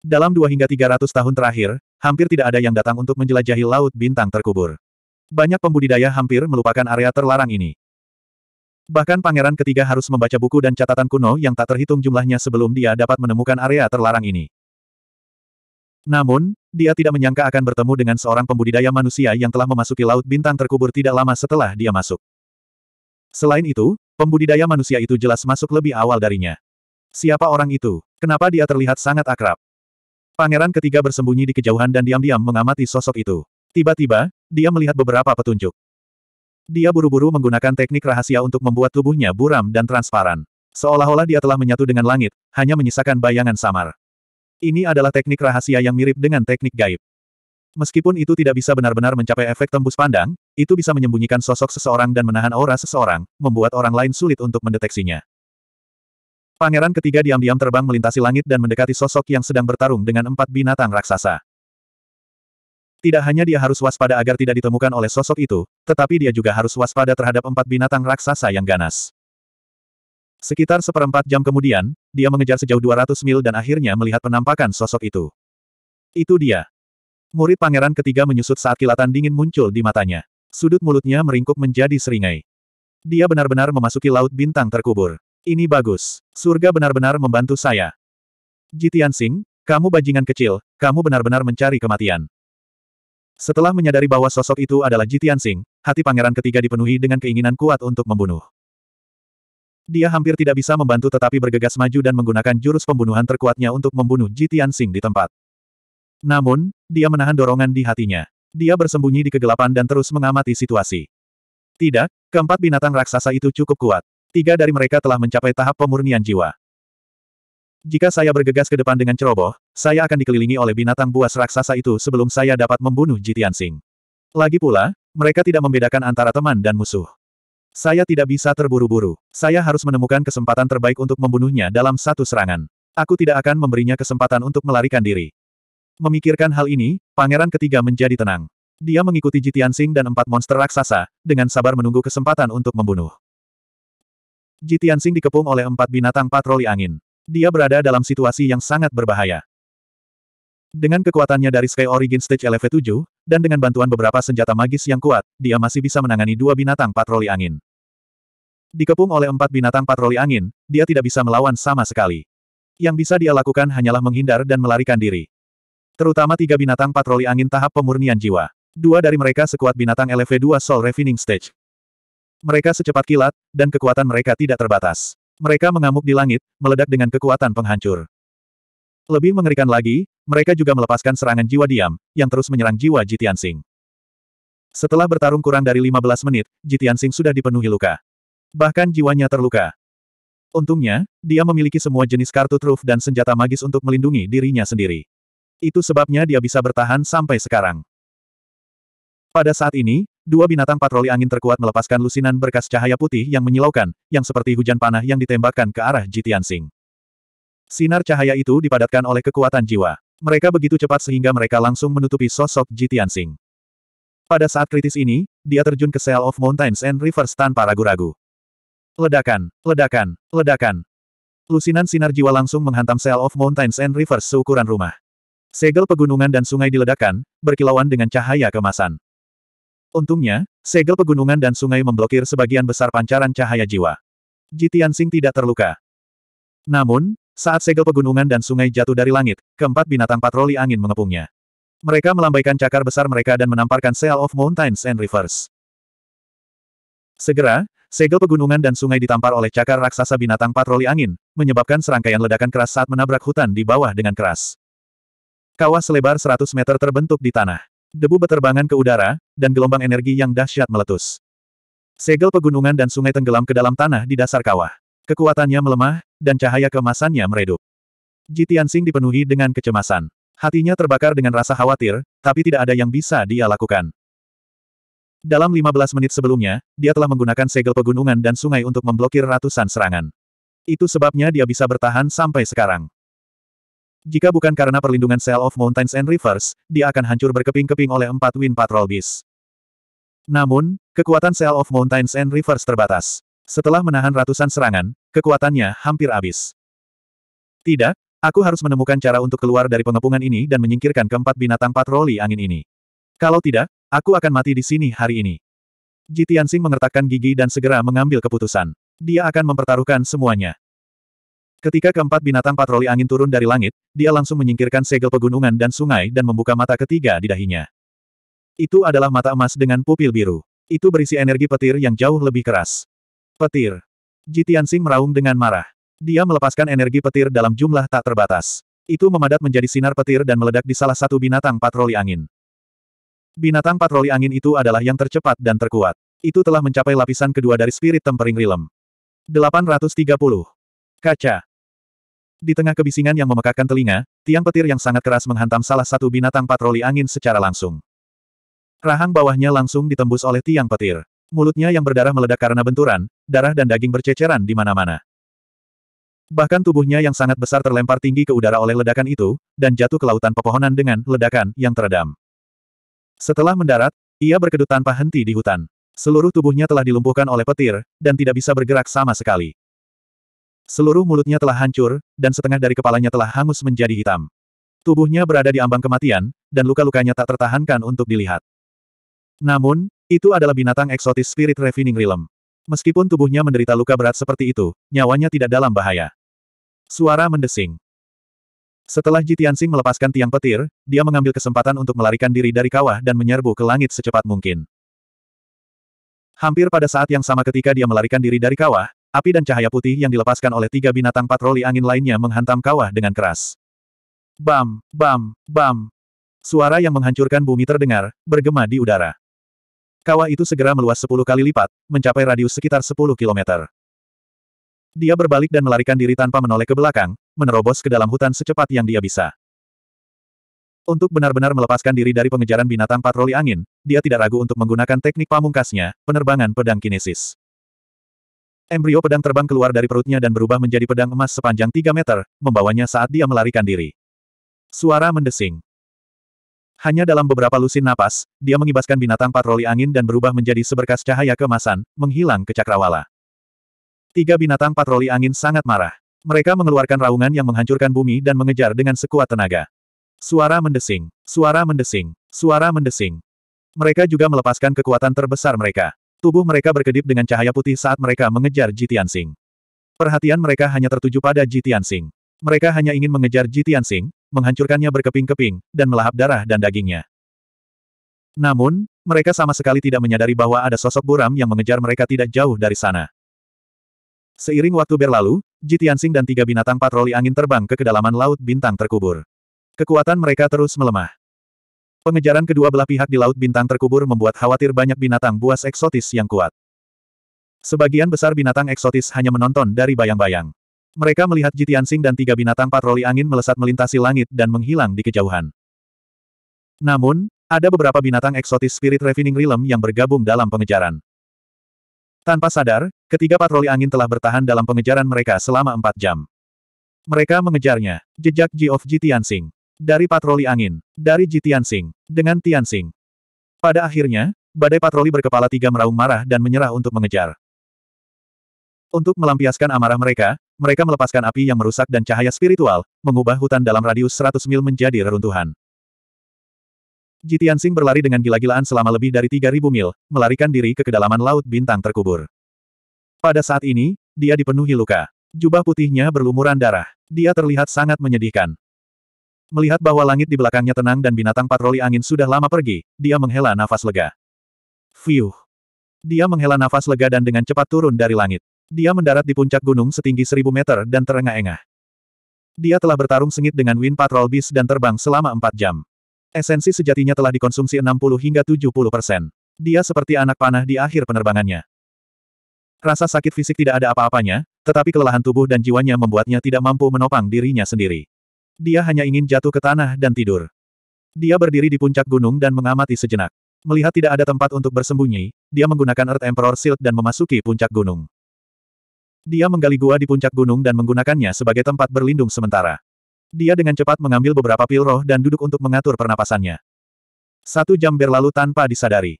Dalam dua hingga tiga ratus tahun terakhir, hampir tidak ada yang datang untuk menjelajahi laut bintang terkubur. Banyak pembudidaya hampir melupakan area terlarang ini. Bahkan pangeran ketiga harus membaca buku dan catatan kuno yang tak terhitung jumlahnya sebelum dia dapat menemukan area terlarang ini. Namun, dia tidak menyangka akan bertemu dengan seorang pembudidaya manusia yang telah memasuki laut bintang terkubur tidak lama setelah dia masuk. Selain itu, Pembudidaya manusia itu jelas masuk lebih awal darinya. Siapa orang itu? Kenapa dia terlihat sangat akrab? Pangeran ketiga bersembunyi di kejauhan dan diam-diam mengamati sosok itu. Tiba-tiba, dia melihat beberapa petunjuk. Dia buru-buru menggunakan teknik rahasia untuk membuat tubuhnya buram dan transparan. Seolah-olah dia telah menyatu dengan langit, hanya menyisakan bayangan samar. Ini adalah teknik rahasia yang mirip dengan teknik gaib. Meskipun itu tidak bisa benar-benar mencapai efek tembus pandang, itu bisa menyembunyikan sosok seseorang dan menahan aura seseorang, membuat orang lain sulit untuk mendeteksinya. Pangeran ketiga diam-diam terbang melintasi langit dan mendekati sosok yang sedang bertarung dengan empat binatang raksasa. Tidak hanya dia harus waspada agar tidak ditemukan oleh sosok itu, tetapi dia juga harus waspada terhadap empat binatang raksasa yang ganas. Sekitar seperempat jam kemudian, dia mengejar sejauh 200 mil dan akhirnya melihat penampakan sosok itu. Itu dia. Murid pangeran ketiga menyusut saat kilatan dingin muncul di matanya. Sudut mulutnya meringkuk menjadi seringai. Dia benar-benar memasuki laut bintang terkubur. Ini bagus. Surga benar-benar membantu saya. Jitian Sing, kamu bajingan kecil, kamu benar-benar mencari kematian. Setelah menyadari bahwa sosok itu adalah Jitian Sing, hati pangeran ketiga dipenuhi dengan keinginan kuat untuk membunuh. Dia hampir tidak bisa membantu tetapi bergegas maju dan menggunakan jurus pembunuhan terkuatnya untuk membunuh Jitian Sing di tempat. Namun, dia menahan dorongan di hatinya. Dia bersembunyi di kegelapan dan terus mengamati situasi. Tidak, keempat binatang raksasa itu cukup kuat. Tiga dari mereka telah mencapai tahap pemurnian jiwa. Jika saya bergegas ke depan dengan ceroboh, saya akan dikelilingi oleh binatang buas raksasa itu sebelum saya dapat membunuh Jitian Sing. Lagi pula, mereka tidak membedakan antara teman dan musuh. Saya tidak bisa terburu-buru. Saya harus menemukan kesempatan terbaik untuk membunuhnya dalam satu serangan. Aku tidak akan memberinya kesempatan untuk melarikan diri. Memikirkan hal ini, pangeran ketiga menjadi tenang. Dia mengikuti Jitian Sing dan empat monster raksasa, dengan sabar menunggu kesempatan untuk membunuh. Jitian Sing dikepung oleh empat binatang patroli angin. Dia berada dalam situasi yang sangat berbahaya. Dengan kekuatannya dari Sky Origin Stage LV7, dan dengan bantuan beberapa senjata magis yang kuat, dia masih bisa menangani dua binatang patroli angin. Dikepung oleh empat binatang patroli angin, dia tidak bisa melawan sama sekali. Yang bisa dia lakukan hanyalah menghindar dan melarikan diri. Terutama tiga binatang patroli angin tahap pemurnian jiwa. Dua dari mereka sekuat binatang LV2 Soul Refining Stage. Mereka secepat kilat, dan kekuatan mereka tidak terbatas. Mereka mengamuk di langit, meledak dengan kekuatan penghancur. Lebih mengerikan lagi, mereka juga melepaskan serangan jiwa diam, yang terus menyerang jiwa Jitian Sing. Setelah bertarung kurang dari 15 menit, Jitian Sing sudah dipenuhi luka. Bahkan jiwanya terluka. Untungnya, dia memiliki semua jenis kartu truf dan senjata magis untuk melindungi dirinya sendiri. Itu sebabnya dia bisa bertahan sampai sekarang. Pada saat ini, dua binatang patroli angin terkuat melepaskan lusinan berkas cahaya putih yang menyilaukan, yang seperti hujan panah yang ditembakkan ke arah Jitian Sing. Sinar cahaya itu dipadatkan oleh kekuatan jiwa. Mereka begitu cepat sehingga mereka langsung menutupi sosok Jitian Sing. Pada saat kritis ini, dia terjun ke Cell of Mountains and Rivers tanpa ragu-ragu. Ledakan, ledakan, ledakan. Lusinan sinar jiwa langsung menghantam Cell of Mountains and Rivers seukuran rumah. Segel pegunungan dan sungai diledakkan, berkilauan dengan cahaya kemasan. Untungnya, segel pegunungan dan sungai memblokir sebagian besar pancaran cahaya jiwa. Jitian Sing tidak terluka. Namun, saat segel pegunungan dan sungai jatuh dari langit, keempat binatang patroli angin mengepungnya. Mereka melambaikan cakar besar mereka dan menamparkan Seal of Mountains and Rivers. Segera, segel pegunungan dan sungai ditampar oleh cakar raksasa binatang patroli angin, menyebabkan serangkaian ledakan keras saat menabrak hutan di bawah dengan keras. Kawah selebar 100 meter terbentuk di tanah. Debu beterbangan ke udara, dan gelombang energi yang dahsyat meletus. Segel pegunungan dan sungai tenggelam ke dalam tanah di dasar kawah. Kekuatannya melemah, dan cahaya kemasannya meredup. Jitian Jitiansing dipenuhi dengan kecemasan. Hatinya terbakar dengan rasa khawatir, tapi tidak ada yang bisa dia lakukan. Dalam 15 menit sebelumnya, dia telah menggunakan segel pegunungan dan sungai untuk memblokir ratusan serangan. Itu sebabnya dia bisa bertahan sampai sekarang. Jika bukan karena perlindungan Cell of Mountains and Rivers, dia akan hancur berkeping-keping oleh empat Wind Patrol Beast. Namun, kekuatan Cell of Mountains and Rivers terbatas. Setelah menahan ratusan serangan, kekuatannya hampir habis. Tidak, aku harus menemukan cara untuk keluar dari pengepungan ini dan menyingkirkan keempat binatang patroli angin ini. Kalau tidak, aku akan mati di sini hari ini. Jitian Sing mengertakkan gigi dan segera mengambil keputusan. Dia akan mempertaruhkan semuanya. Ketika keempat binatang patroli angin turun dari langit, dia langsung menyingkirkan segel pegunungan dan sungai dan membuka mata ketiga di dahinya. Itu adalah mata emas dengan pupil biru. Itu berisi energi petir yang jauh lebih keras. Petir. Jitiansing meraung dengan marah. Dia melepaskan energi petir dalam jumlah tak terbatas. Itu memadat menjadi sinar petir dan meledak di salah satu binatang patroli angin. Binatang patroli angin itu adalah yang tercepat dan terkuat. Itu telah mencapai lapisan kedua dari spirit tempering rilem. 830. Kaca. Di tengah kebisingan yang memekakkan telinga, tiang petir yang sangat keras menghantam salah satu binatang patroli angin secara langsung. Rahang bawahnya langsung ditembus oleh tiang petir. Mulutnya yang berdarah meledak karena benturan, darah dan daging berceceran di mana-mana. Bahkan tubuhnya yang sangat besar terlempar tinggi ke udara oleh ledakan itu, dan jatuh ke lautan pepohonan dengan ledakan yang teredam. Setelah mendarat, ia berkedut tanpa henti di hutan. Seluruh tubuhnya telah dilumpuhkan oleh petir, dan tidak bisa bergerak sama sekali. Seluruh mulutnya telah hancur, dan setengah dari kepalanya telah hangus menjadi hitam. Tubuhnya berada di ambang kematian, dan luka-lukanya tak tertahankan untuk dilihat. Namun, itu adalah binatang eksotis Spirit Refining Realm. Meskipun tubuhnya menderita luka berat seperti itu, nyawanya tidak dalam bahaya. Suara mendesing. Setelah Jitiansing melepaskan tiang petir, dia mengambil kesempatan untuk melarikan diri dari kawah dan menyerbu ke langit secepat mungkin. Hampir pada saat yang sama ketika dia melarikan diri dari kawah, Api dan cahaya putih yang dilepaskan oleh tiga binatang patroli angin lainnya menghantam kawah dengan keras. Bam, bam, bam. Suara yang menghancurkan bumi terdengar, bergema di udara. Kawah itu segera meluas sepuluh kali lipat, mencapai radius sekitar sepuluh kilometer. Dia berbalik dan melarikan diri tanpa menoleh ke belakang, menerobos ke dalam hutan secepat yang dia bisa. Untuk benar-benar melepaskan diri dari pengejaran binatang patroli angin, dia tidak ragu untuk menggunakan teknik pamungkasnya, penerbangan pedang kinesis. Embrio pedang terbang keluar dari perutnya dan berubah menjadi pedang emas sepanjang 3 meter, membawanya saat dia melarikan diri. Suara mendesing. Hanya dalam beberapa lusin napas, dia mengibaskan binatang patroli angin dan berubah menjadi seberkas cahaya kemasan, menghilang ke cakrawala. Tiga binatang patroli angin sangat marah. Mereka mengeluarkan raungan yang menghancurkan bumi dan mengejar dengan sekuat tenaga. Suara mendesing, suara mendesing, suara mendesing. Mereka juga melepaskan kekuatan terbesar mereka. Tubuh mereka berkedip dengan cahaya putih saat mereka mengejar Jitian Sing. Perhatian mereka hanya tertuju pada Jitian Sing. Mereka hanya ingin mengejar Jitian Sing, menghancurkannya berkeping-keping, dan melahap darah dan dagingnya. Namun, mereka sama sekali tidak menyadari bahwa ada sosok buram yang mengejar mereka tidak jauh dari sana. Seiring waktu berlalu, Jitian Sing dan tiga binatang patroli angin terbang ke kedalaman laut bintang terkubur. Kekuatan mereka terus melemah. Pengejaran kedua belah pihak di Laut Bintang terkubur membuat khawatir banyak binatang buas eksotis yang kuat. Sebagian besar binatang eksotis hanya menonton dari bayang-bayang. Mereka melihat Jitiansing dan tiga binatang patroli angin melesat melintasi langit dan menghilang di kejauhan. Namun, ada beberapa binatang eksotis Spirit Revening Realm yang bergabung dalam pengejaran. Tanpa sadar, ketiga patroli angin telah bertahan dalam pengejaran mereka selama empat jam. Mereka mengejarnya. Jejak Ji of Jitiansing. Dari patroli angin. Dari Ji Tianxing. Dengan Tianxing. Pada akhirnya, badai patroli berkepala tiga meraung marah dan menyerah untuk mengejar. Untuk melampiaskan amarah mereka, mereka melepaskan api yang merusak dan cahaya spiritual, mengubah hutan dalam radius 100 mil menjadi reruntuhan. Jitian berlari dengan gila-gilaan selama lebih dari 3.000 mil, melarikan diri ke kedalaman laut bintang terkubur. Pada saat ini, dia dipenuhi luka. Jubah putihnya berlumuran darah. Dia terlihat sangat menyedihkan. Melihat bahwa langit di belakangnya tenang dan binatang patroli angin sudah lama pergi, dia menghela nafas lega. Fiuh! Dia menghela nafas lega dan dengan cepat turun dari langit. Dia mendarat di puncak gunung setinggi seribu meter dan terengah-engah. Dia telah bertarung sengit dengan Wind Patrol Beast dan terbang selama empat jam. Esensi sejatinya telah dikonsumsi 60 hingga 70 persen. Dia seperti anak panah di akhir penerbangannya. Rasa sakit fisik tidak ada apa-apanya, tetapi kelelahan tubuh dan jiwanya membuatnya tidak mampu menopang dirinya sendiri. Dia hanya ingin jatuh ke tanah dan tidur. Dia berdiri di puncak gunung dan mengamati sejenak. Melihat tidak ada tempat untuk bersembunyi, dia menggunakan Earth Emperor Shield dan memasuki puncak gunung. Dia menggali gua di puncak gunung dan menggunakannya sebagai tempat berlindung sementara. Dia dengan cepat mengambil beberapa pil roh dan duduk untuk mengatur pernapasannya. Satu jam berlalu tanpa disadari.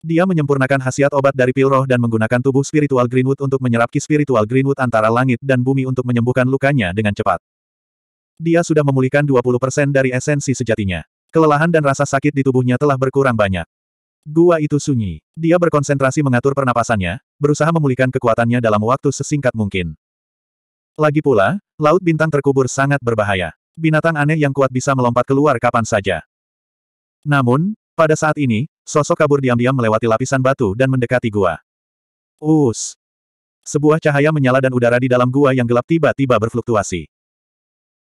Dia menyempurnakan khasiat obat dari pil roh dan menggunakan tubuh spiritual Greenwood untuk menyerap ki spiritual Greenwood antara langit dan bumi untuk menyembuhkan lukanya dengan cepat. Dia sudah memulihkan 20% dari esensi sejatinya. Kelelahan dan rasa sakit di tubuhnya telah berkurang banyak. Gua itu sunyi. Dia berkonsentrasi mengatur pernapasannya, berusaha memulihkan kekuatannya dalam waktu sesingkat mungkin. Lagi pula, Laut Bintang terkubur sangat berbahaya. Binatang aneh yang kuat bisa melompat keluar kapan saja. Namun, pada saat ini, sosok kabur diam-diam melewati lapisan batu dan mendekati gua. Us. Sebuah cahaya menyala dan udara di dalam gua yang gelap tiba-tiba berfluktuasi.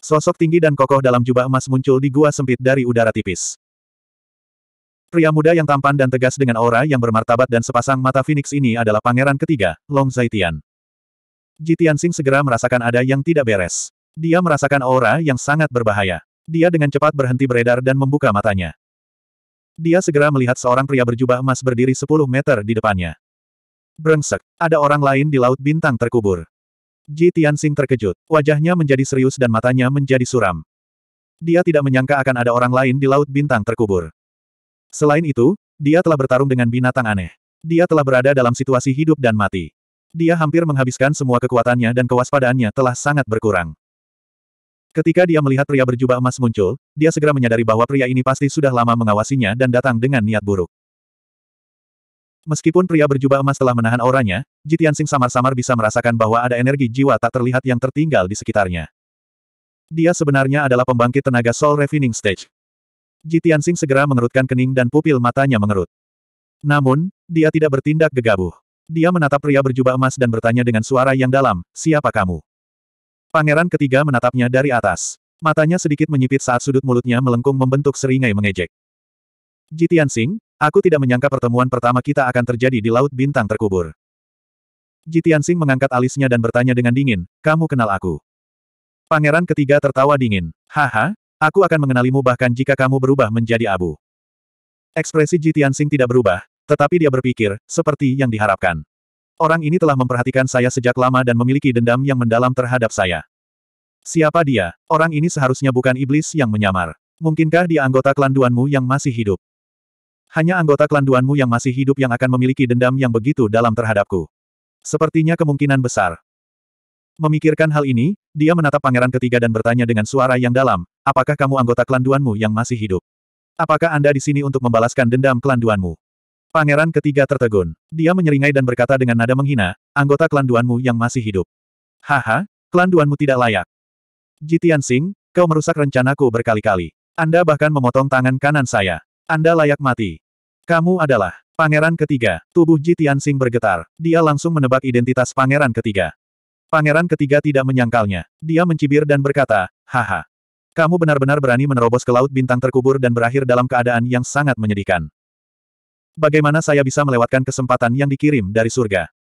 Sosok tinggi dan kokoh dalam jubah emas muncul di gua sempit dari udara tipis. Pria muda yang tampan dan tegas dengan aura yang bermartabat dan sepasang mata Phoenix ini adalah pangeran ketiga, Long Zaitian. Ji Tianxing segera merasakan ada yang tidak beres. Dia merasakan aura yang sangat berbahaya. Dia dengan cepat berhenti beredar dan membuka matanya. Dia segera melihat seorang pria berjubah emas berdiri 10 meter di depannya. Brengsek, ada orang lain di Laut Bintang terkubur. Ji Tianxing terkejut. Wajahnya menjadi serius dan matanya menjadi suram. Dia tidak menyangka akan ada orang lain di Laut Bintang terkubur. Selain itu, dia telah bertarung dengan binatang aneh. Dia telah berada dalam situasi hidup dan mati. Dia hampir menghabiskan semua kekuatannya dan kewaspadaannya telah sangat berkurang. Ketika dia melihat pria berjubah emas muncul, dia segera menyadari bahwa pria ini pasti sudah lama mengawasinya dan datang dengan niat buruk. Meskipun pria berjubah emas telah menahan auranya, Jitiansing samar-samar bisa merasakan bahwa ada energi jiwa tak terlihat yang tertinggal di sekitarnya. Dia sebenarnya adalah pembangkit tenaga Soul Refining Stage. Jitiansing segera mengerutkan kening dan pupil matanya mengerut. Namun, dia tidak bertindak gegabah. Dia menatap pria berjubah emas dan bertanya dengan suara yang dalam, siapa kamu? Pangeran ketiga menatapnya dari atas. Matanya sedikit menyipit saat sudut mulutnya melengkung membentuk seringai mengejek. Jitian Sing, Aku tidak menyangka pertemuan pertama kita akan terjadi di Laut Bintang Terkubur. Jitian Sing mengangkat alisnya dan bertanya dengan dingin, kamu kenal aku. Pangeran ketiga tertawa dingin. Haha, aku akan mengenalimu bahkan jika kamu berubah menjadi abu. Ekspresi Jitian Sing tidak berubah, tetapi dia berpikir, seperti yang diharapkan. Orang ini telah memperhatikan saya sejak lama dan memiliki dendam yang mendalam terhadap saya. Siapa dia? Orang ini seharusnya bukan iblis yang menyamar. Mungkinkah dia anggota klanduanmu yang masih hidup? Hanya anggota klan yang masih hidup yang akan memiliki dendam yang begitu dalam terhadapku. Sepertinya kemungkinan besar. Memikirkan hal ini, dia menatap pangeran ketiga dan bertanya dengan suara yang dalam, apakah kamu anggota klan yang masih hidup? Apakah Anda di sini untuk membalaskan dendam klan Pangeran ketiga tertegun. Dia menyeringai dan berkata dengan nada menghina, anggota klan yang masih hidup. Haha, klan tidak layak. Jitian Singh, kau merusak rencanaku berkali-kali. Anda bahkan memotong tangan kanan saya. Anda layak mati. Kamu adalah pangeran ketiga. Tubuh Ji Tianxing bergetar. Dia langsung menebak identitas pangeran ketiga. Pangeran ketiga tidak menyangkalnya. Dia mencibir dan berkata, Haha. Kamu benar-benar berani menerobos ke laut bintang terkubur dan berakhir dalam keadaan yang sangat menyedihkan. Bagaimana saya bisa melewatkan kesempatan yang dikirim dari surga?